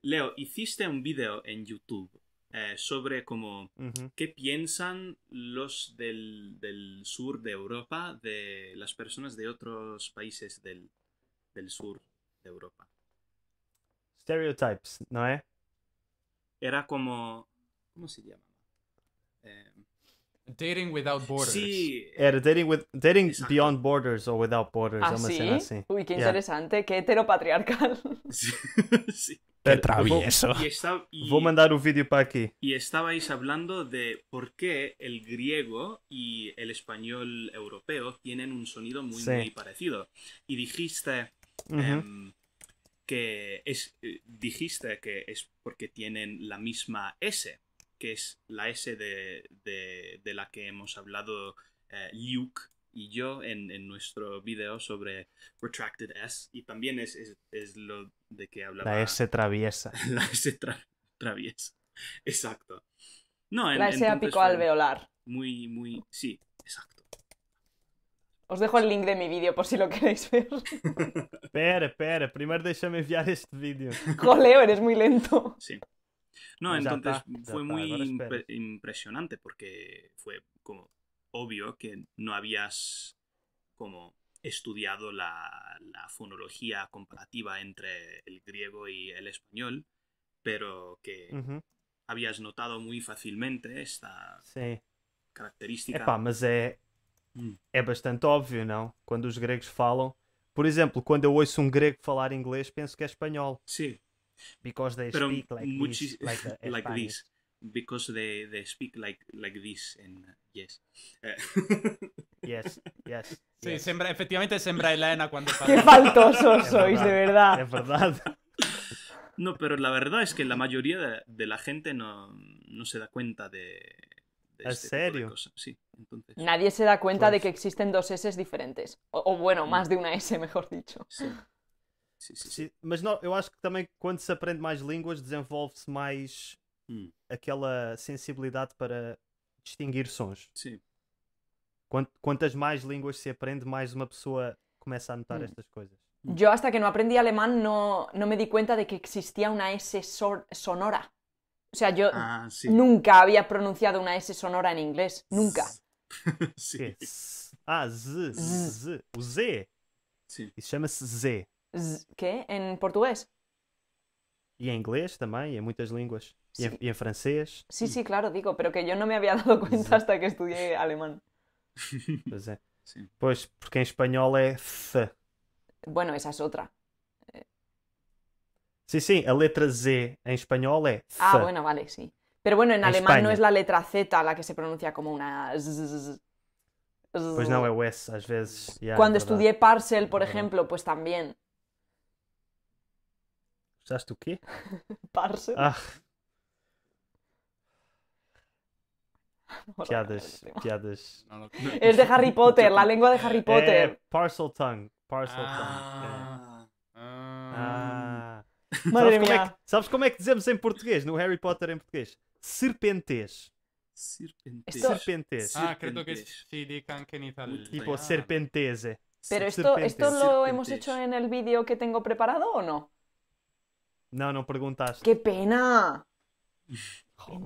Leo, hiciste un video in YouTube Eh, sobre como qué piensan los del, sur de Europa de las personas de otros países del, sur de Europa. Stereotypes, ¿no eh? Era como... ¿Cómo se llama? Eh, Dating without borders. Sí. Era dating, with, dating beyond borders o without borders. ¿Ah, sí? así. Uy, qué interesante. Qué heteropatriarcal. Sí. Qué travieso. Voy a mandar un vídeo para aquí. Y estabais hablando de por qué el griego y el español europeo tienen un sonido muy, parecido. Y dijiste em, que es eh, dijiste que es porque tienen la misma S que es la S de, la que hemos hablado eh, Luke y yo en, nuestro video sobre Retracted S. Y también es, lo de que hablaba. La S traviesa. la S traviesa. Exacto. No, en, la S apico alveolar. Muy, muy. Sí, exacto. Os dejo el link de mi vídeo por si lo queréis ver. Espera, espera, primero déjame enviar este vídeo. Joleo, eres muy lento. Sí. No, entonces fue muy impresionante porque fue como obvio que no habías como estudiado la, la, fonología comparativa entre el griego y el español, pero que habías notado muy fácilmente esta característica. Epá, mas mm. bastante obvio, ¿no? Cuando los gregos hablan, Por ejemplo, cuando eu un um grego falar inglês, penso que es espanhol. Sí because they speak like this, uh, because they, speak like like this uh, and yes. yes, yes. Sí, Sembra, efectivamente sembra Elena cuando Qué faltosos sois, de verdad. De verdad. No, pero la verdad es que la mayoría de, la gente no, no, se da cuenta de. de este Nadie se da cuenta de pues que existen dos S diferentes. O, o bueno, más de una S, mejor dicho. Sí. sim, sim, Mas não, eu acho que também quando se aprende mais línguas desenvolve-se mais hum. aquela sensibilidade para distinguir sons. Sim. Quanto, quantas mais línguas se aprende, mais uma pessoa começa a notar hum. estas coisas. Eu hum. hasta que não aprendi alemão não não me di cuenta de que existia uma S sonora. O sea, yo ah, sí. nunca había pronunciado una S sonora en inglés. Nunca. sí. Ah, Z. Z. O Z. Sim. Isso chama-se Z. ¿Qué? ¿En portugués? Y en inglés también, y en muchas lenguas. Y, en, francés. Sí, sí, claro, digo, pero que yo no me había dado cuenta hasta que estudié alemán. Pues, pues, porque en español es Z. Bueno, esa es otra. Eh. Sí, sí, la letra Z en español es Ah, bueno, vale, sí. Pero bueno, en, alemán no es la letra Z la que se pronuncia como una Pues no, es a veces. Cuando estudié Parcel, por ejemplo, pues también Precisaste o quê? Parça. Ah. Piadas, piadas. é de Harry Potter, a lengua de Harry é, Potter. É parcel tongue. Parcel ah. tongue. É. Ah. Ah. sabes, Como é que, sabes como é que dizemos em português, no Harry Potter em português? Serpentês. Serpentês. Esto... Serpentês. Ah, creo que si dican que italiano. Tipo ah. serpentese. Pero esto, esto lo hemos hecho en el vídeo que tengo preparado o no? No, non preguntaste. Che pena! Oh.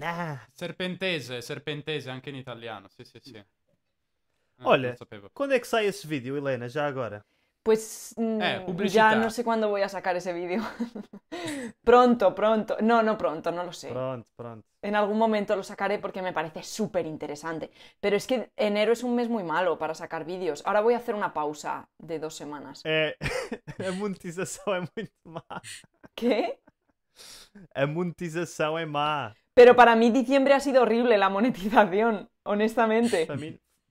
Serpentese, serpentese anche in italiano, sì sì sì. Ah, eh, Olha, quando è che sai esse video, Helena? Já agora? Pues mm, eh, ya non so quando voglio sacare sacar video. pronto, pronto. No, no pronto, non lo so. Pronto, pronto. en algún momento lo sacaré porque me parece súper interesante. Pero es que enero es un mes muy malo para sacar vídeos. Ahora voy a hacer una pausa de dos semanas. Eh, a monetização é muy ¿Qué? La monetización es mala. Pero para mí diciembre ha sido horrible la monetización, honestamente.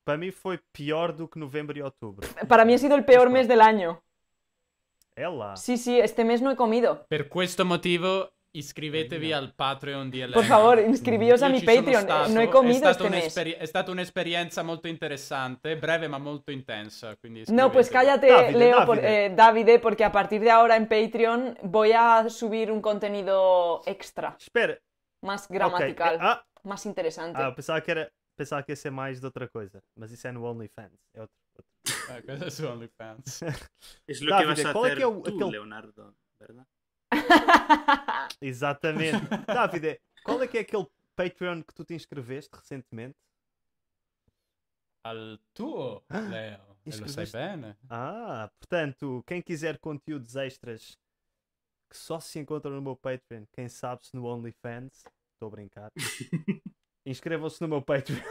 Para mí, fue peor do que noviembre y octubre. Para mí ha sido el peor mes del año. Ella. Sí, sí, este mes no he comido. Por este motivo Iscrivetevi al Patreon di Elena. Por favor, iscrivetevi a mi Patreon. Eh, stato, Noi comido è, este è stata un'esperienza molto interessante, breve ma molto intensa. No, pues cállate, Davide, Leo, Davide. Por, eh, Davide. porque a partir de ahora en Patreon voy a subir un contenido extra. Espera. Más grammatical. Okay. Eh, ah. Más interessante. Ah, pensava que, era, pensava que ia ser mais de outra coisa. Mas isso OnlyFans. É outro. outro. ah, coisa é OnlyFans. È quello eh, che é que é o, tu, Leonardo, verdade? Exatamente. David, é, qual é que é aquele Patreon que tu te inscreveste recentemente? Al tuo, ah, Leo. Ah, inscreveste... bem. Né? Ah, portanto, quem quiser conteúdos extras que só se encontram no meu Patreon, quem sabe se no OnlyFans, estou a brincar. Inscrevam-se no meu Patreon.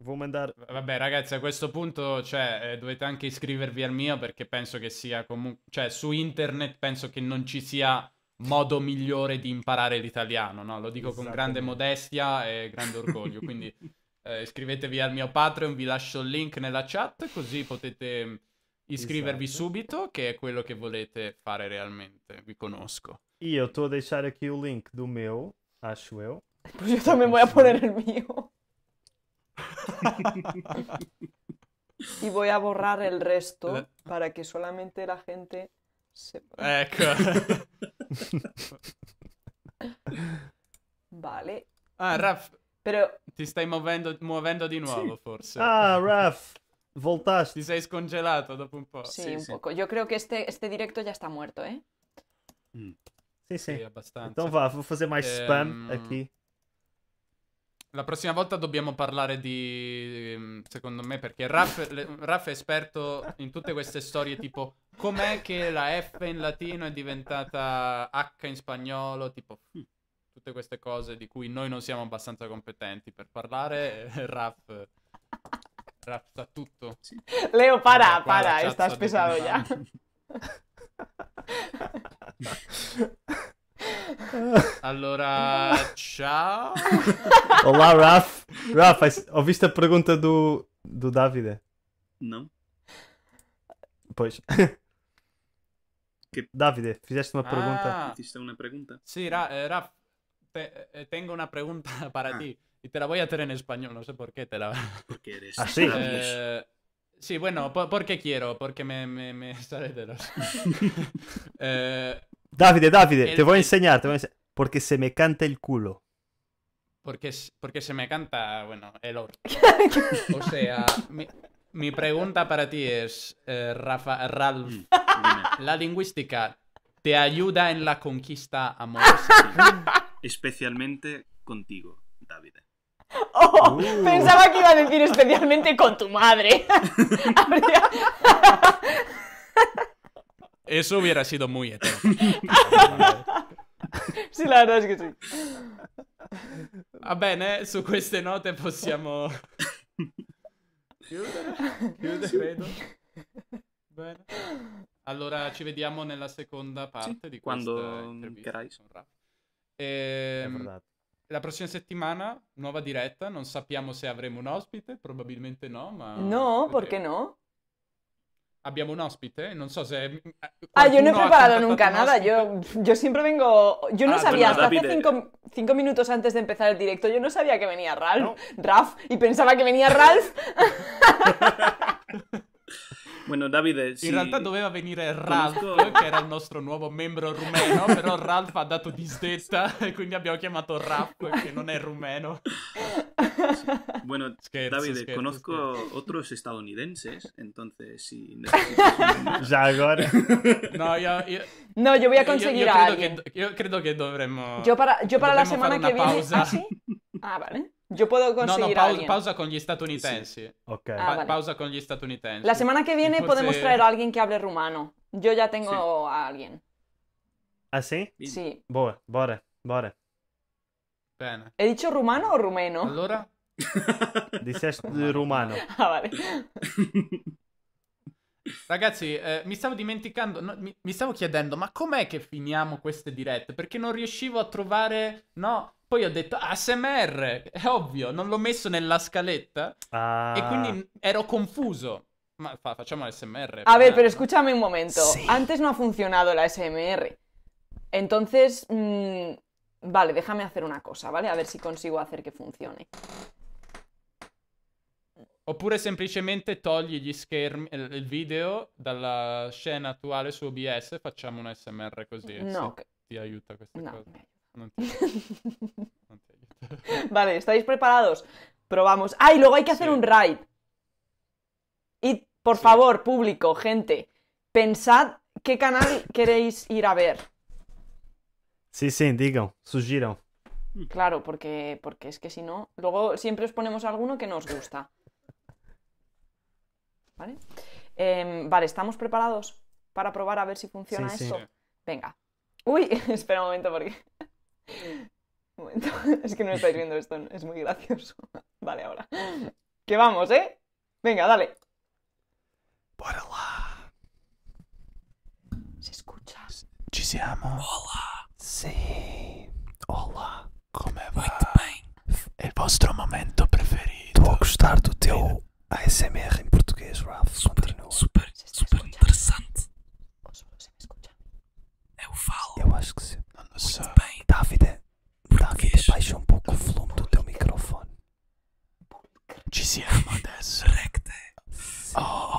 Vuoi mandare... Vabbè ragazzi, a questo punto cioè, eh, dovete anche iscrivervi al mio perché penso che sia comunque... Cioè, su internet penso che non ci sia modo migliore di imparare l'italiano, no? Lo dico con grande modestia e grande orgoglio, quindi eh, iscrivetevi al mio Patreon, vi lascio il link nella chat così potete mm, iscrivervi esatto. subito, che è quello che volete fare realmente, vi conosco. Io estou a deixar qui il link del mio, acho eu. Pois eu também vou a poner il mio. y voy a borrar el resto para que solamente la gente sepa. Ecco. vale. Ah, Raf. pero. ¿Te stai muovendo, muovendo di nuovo, forse. Ah, Raf. Voltaste. Ti sei scongelato dopo un po'. un poco. Yo creo que este, este directo ya está muerto eh? sí, mm. Sì, sì. sì abbastanza. Então vá, vou spam ehm, aquí La prossima volta dobbiamo parlare di... Ehm, secondo me, perché Raff, Raff è esperto in tutte queste storie tipo com'è che la F in latino è diventata H in spagnolo, tipo hm, tutte queste cose di cui noi non siamo abbastanza competenti per parlare. Raff... Raff sa tutto. Sì. Leo, para, para, sta spesando già. Allora, ciao. Olá, Raf. Raf, ouviste a pergunta do, do Davide? Não. Pois. Que... Davide, fizeste uma pergunta. Ah, fizeste uma pergunta? Sim, eh, Raf, te, eh, tenho uma pergunta para ah. ti. E te la voy a ter en español, no sé por qué te la... Porque eres... ¿Ah, sí? eh, Sí, bueno, por, qué quiero, porque me, me, me sale de los... eh, David, te voy a enseñar, te voy a enseñar. Porque se me canta el culo. Porque, porque se me canta, bueno, el oro. o sea, mi, pregunta para ti es, eh, Rafa, eh, Ralph, mm, ¿la lingüística te ayuda en la conquista amorosa? Especialmente contigo, David. Oh, uh. pensaba que iba a decir especialmente con tu madre. Eso hubiera sido muy hetero. sì, la verdad es que sì. Va bene, su queste note possiamo chiudere. Chiudere, credo. Bene. Allora, ci vediamo nella seconda parte sì, di questa quando intervista. Quando e... Ehm, la prossima settimana nueva directa. No sappiamo se avremo un ospite, probablemente no, ma... No, perché no? Abbiamo un ospite, no so si... Ah, ah, yo no he preparado nunca nada, yo, yo, siempre vengo... Yo no ah, sabía, hasta hace cinco, minutos antes de empezar el directo, yo no sabía que venía Ralph, y pensaba que venía Ralf. Bueno, Davide, sì. In realtà doveva venire Ralph, Conosco... che era il nostro nuovo membro rumeno, però Ralph ha dato disdetta e quindi abbiamo chiamato Ralph, che non è rumeno. Sí. Bueno, scherzo, David, scherzo, conozco scherzo. otros estadounidenses, entonces si necesitas... Jagor. no, io, io, no, io voy a conseguir io, io credo, che, io credo dovremmo... Io para, io para la settimana che viene... Ah, sì? ah, vale. Yo puedo conseguir no, no, pausa, pausa con gli statunitensi. Sí. Okay. Ah, vale. Pausa con gli statunitensi. La semana que viene Forse... podemos traer a alguien que hable rumano. Yo ya tengo sí. a alguien. ¿Ah, sí? Sí. Bore, bore, bore. Bene. ¿He dicho rumano o rumeno? Allora? Dices rumano. Ah, vale. Ragazzi, eh, mi stavo dimenticando, no, mi, mi, stavo chiedendo, ma com'è che finiamo queste dirette? Perché non riuscivo a trovare, no, poi ho detto ASMR, è ovvio, non l'ho messo nella scaletta ah. e quindi ero confuso. Ma fa, facciamo ASMR. A ver, eh. però escúchame un momento. Sí. Antes no ha funzionato la ASMR. Entonces, mmm, vale, déjame hacer una cosa, ¿vale? A ver si consigo hacer que funcione. Oppure semplicemente togli gli schermi, il video dalla scena attuale su OBS e facciamo un ASMR così. Eh, no. Ti aiuta questa no. cosa. vale, ¿estáis preparados? Probamos. ¡Ay! Ah, luego hay que hacer un raid. Y, por favor, público, gente, pensad qué canal queréis ir a ver. Sí, sí, digan, sugiran. Claro, porque, porque es que si no, luego siempre os ponemos alguno que nos gusta. ¿Vale? Em, vale, ¿estamos preparados para probar a ver si funciona eso Venga. Uy, espera un momento porque... Un momento. Es que no estáis viendo esto, es muy gracioso. Vale, ahora. Mm. Que vamos, ¿eh? Venga, dale. Bora lá. ¿Se escucha? Te siamo. Hola. Sim. Hola. Come va? Muito bem. É o vosso momento preferido. Estou a gostar do teu ASMR em português, Ralph. Super, Continua. super, super interessante. Ou só você me Eu falo. Eu acho que sim. Muito bem. Davide, Davide, baixa um pouco o volume do teu microfone. Ci siamo adesso. Recte. Oh.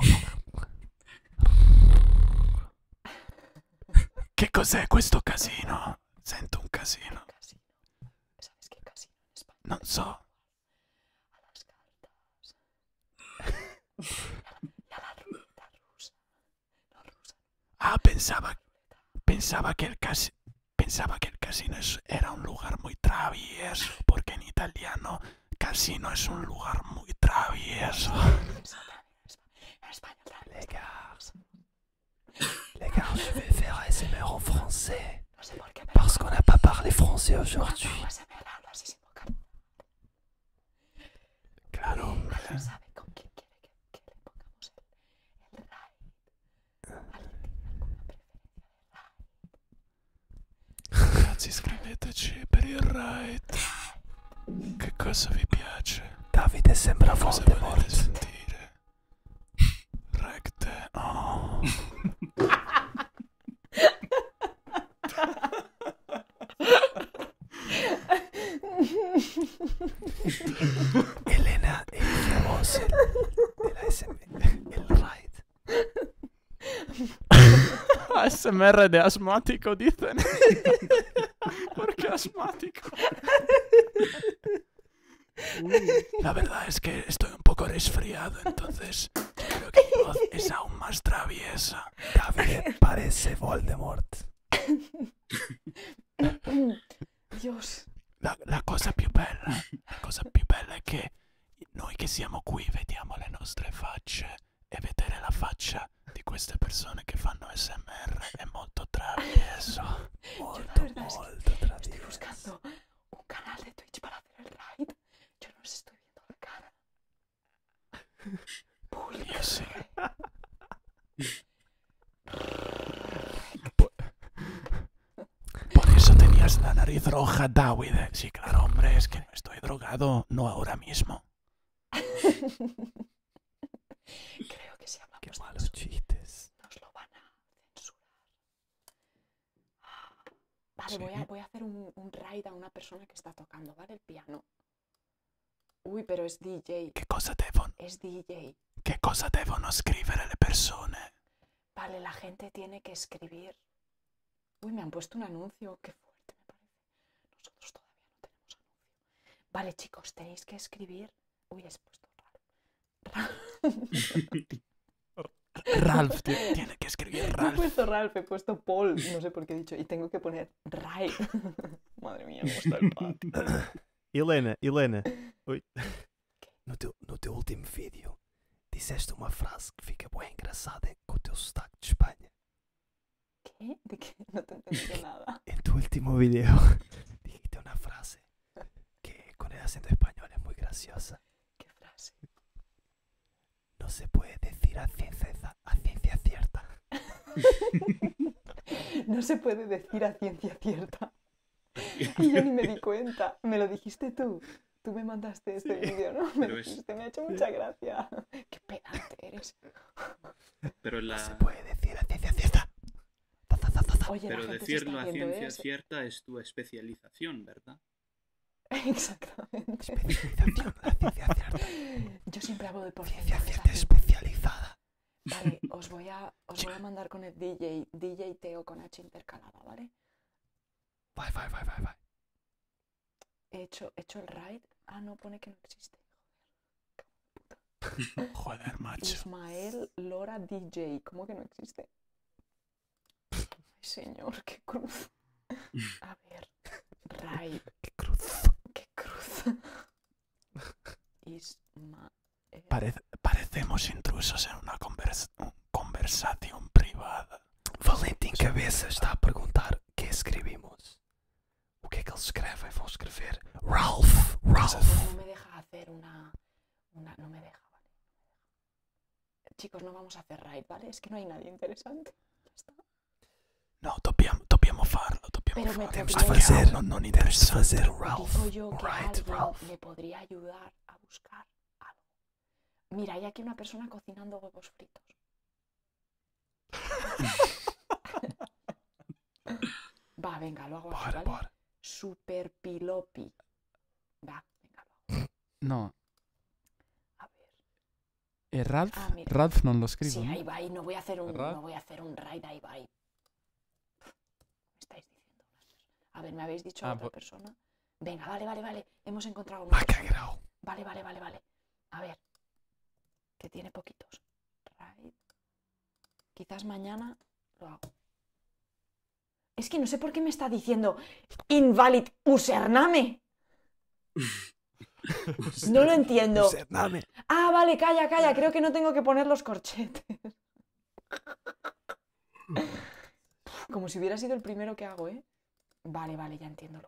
Che cos'è questo casino? Sento un casino. Non so. Ah, pensava, pensava che il casino... pensais que le casino était era un lugar muy travieso, porque en italiano casino est un lugar muy travieso. Les gars, les gars, je vais faire ASMR en français parce qu'on n'a pas parlé français aujourd'hui. Claro. ragazzi scriveteci per il raid che cosa vi piace Davide sembra forte cosa volete sentire Recte oh. Elena è il famoso dell'ASMR il ride ASMR de asmatico ditene La verdad es que estoy un poco resfriado, entonces creo que mi es aún más traviesa. David parece Voldemort. Dios. La, la, cosa más bella, la cosa più bella è che noi che siamo qui vediamo le nostre facce e la faccia di estas personas che fanno smr è molto travieso molto molto estoy buscando un canal de twitch para hacer el ride yo no estoy viendo la cara por, eso tenías la nariz roja, David eh. Sí, claro, hombre, es que no estoy drogado, no ahora mismo si hablamos pues, malos chistes. nos lo van a censurar. Ah, vale, voy, a, hacer un, raid a una persona que está tocando, ¿vale? El piano. Uy, pero es DJ. ¿Qué cosa devono? Es DJ. ¿Qué cosa devono escribir la persona? Vale, la gente tiene que escribir. Uy, me han puesto un anuncio. Qué fuerte me parece. Nosotros todavía no tenemos anuncio. Vale, chicos, tenéis que escribir. Uy, es puesto raro. Ralph, tiene que escribir Ralph. He puesto Ralph, he puesto Paul, no sé por qué he dicho, y tengo que poner Ray. Madre mía, cómo está el Elena, Elena. oye, No teu, no último vídeo, dijiste una frase que fica muy engraçada con tu teu sotaque de Espanha. ¿Qué? ¿De qué? No te entendí nada. En tu último video dijiste una frase que con el acento español es muy graciosa. ¿Qué frase? no se puede decir a ciencia, a ciencia cierta. no se puede decir a ciencia cierta. Y yo ni me di cuenta. Me lo dijiste tú. Tú me mandaste este vídeo, ¿no? Me me ha hecho mucha gracia. Qué pedante eres. Pero No se puede decir a ciencia cierta. pero decirlo a ciencia cierta es tu especialización, ¿verdad? Exactamente. Especialización la cierta. Yo siempre hablo de porcentaje. Ciencia cierta especializada. Vale, os voy a, os voy a mandar con el DJ, DJ Teo con H intercalada, ¿vale? Bye, bye, bye, bye, bye. He hecho, hecho el ride Ah, no, pone que no existe. Joder, Joder, macho. Ismael Lora DJ. ¿Cómo que no existe? Ay, señor, qué cruz. A ver, Ride Eh. parecemos intrusos en una conversación privada. Valentim Cabeza está a ah. preguntar ¿qué escribimos. O que é que ele escreve? escribir Ralph, pues Ralph. No me deja hacer una, No me deja, Chicos, no vamos a hacer raid, ¿vale? Es que no hay nadie interesante. No, topiamo, topiamo farlo, pero me no, no, ni de hacer Ralph, right, Ralph. me podría ayudar a buscar algo. Mira, hay aquí una persona cocinando huevos fritos. Va, venga, lo hago así, Super pilopi. Va, venga, lo No. A ver. Eh, Ralph, ah, Ralph no lo escribo. Sí, ¿no? ahí no voy a hacer un, no voy a hacer un raid, ahí va, A ver, me habéis dicho a ah, otra pues persona. Venga, vale, vale, vale. Hemos encontrado uno. Vale, vale, vale, vale. A ver. Que tiene poquitos. Quizás mañana lo hago. Es que no sé por qué me está diciendo invalid username. no lo entiendo. Username. Ah, vale, calla, calla. Creo que no tengo que poner los corchetes. Como si hubiera sido el primero que hago, ¿eh? Vale, vale, ya entiendo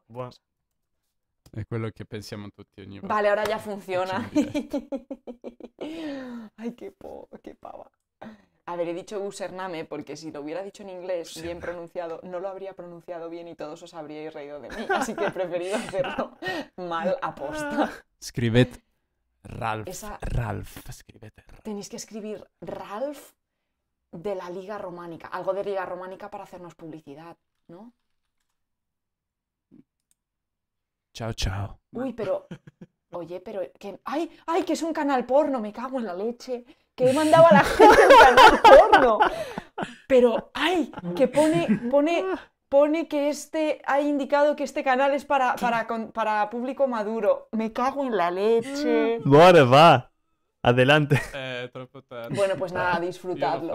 lo que pensamos Vale, ahora ya funciona Ay, qué, pava. A dicho username porque si lo hubiera dicho en inglés bien pronunciado, no lo habría pronunciado bien y todos os habríais reído de mí. Así que he preferido hacerlo mal aposta. Escribed Ralph. Esa... Ralph. Ralph. Tenéis que escribir Ralph de la Liga Románica. Algo de Liga Románica para hacernos publicidad, ¿no? Chao, chao. Uy, pero. Oye, pero. Que, ¡Ay! ¡Ay! Que es un canal porno, me cago en la leche. Que he mandado a la gente un canal porno. Pero, ¡ay! Que pone. pone pone que este ha indicado que este canal es para, para, público maduro. Me cago en la leche. Bueno, va. Adelante. Eh, bueno, pues nada, disfrutadlo.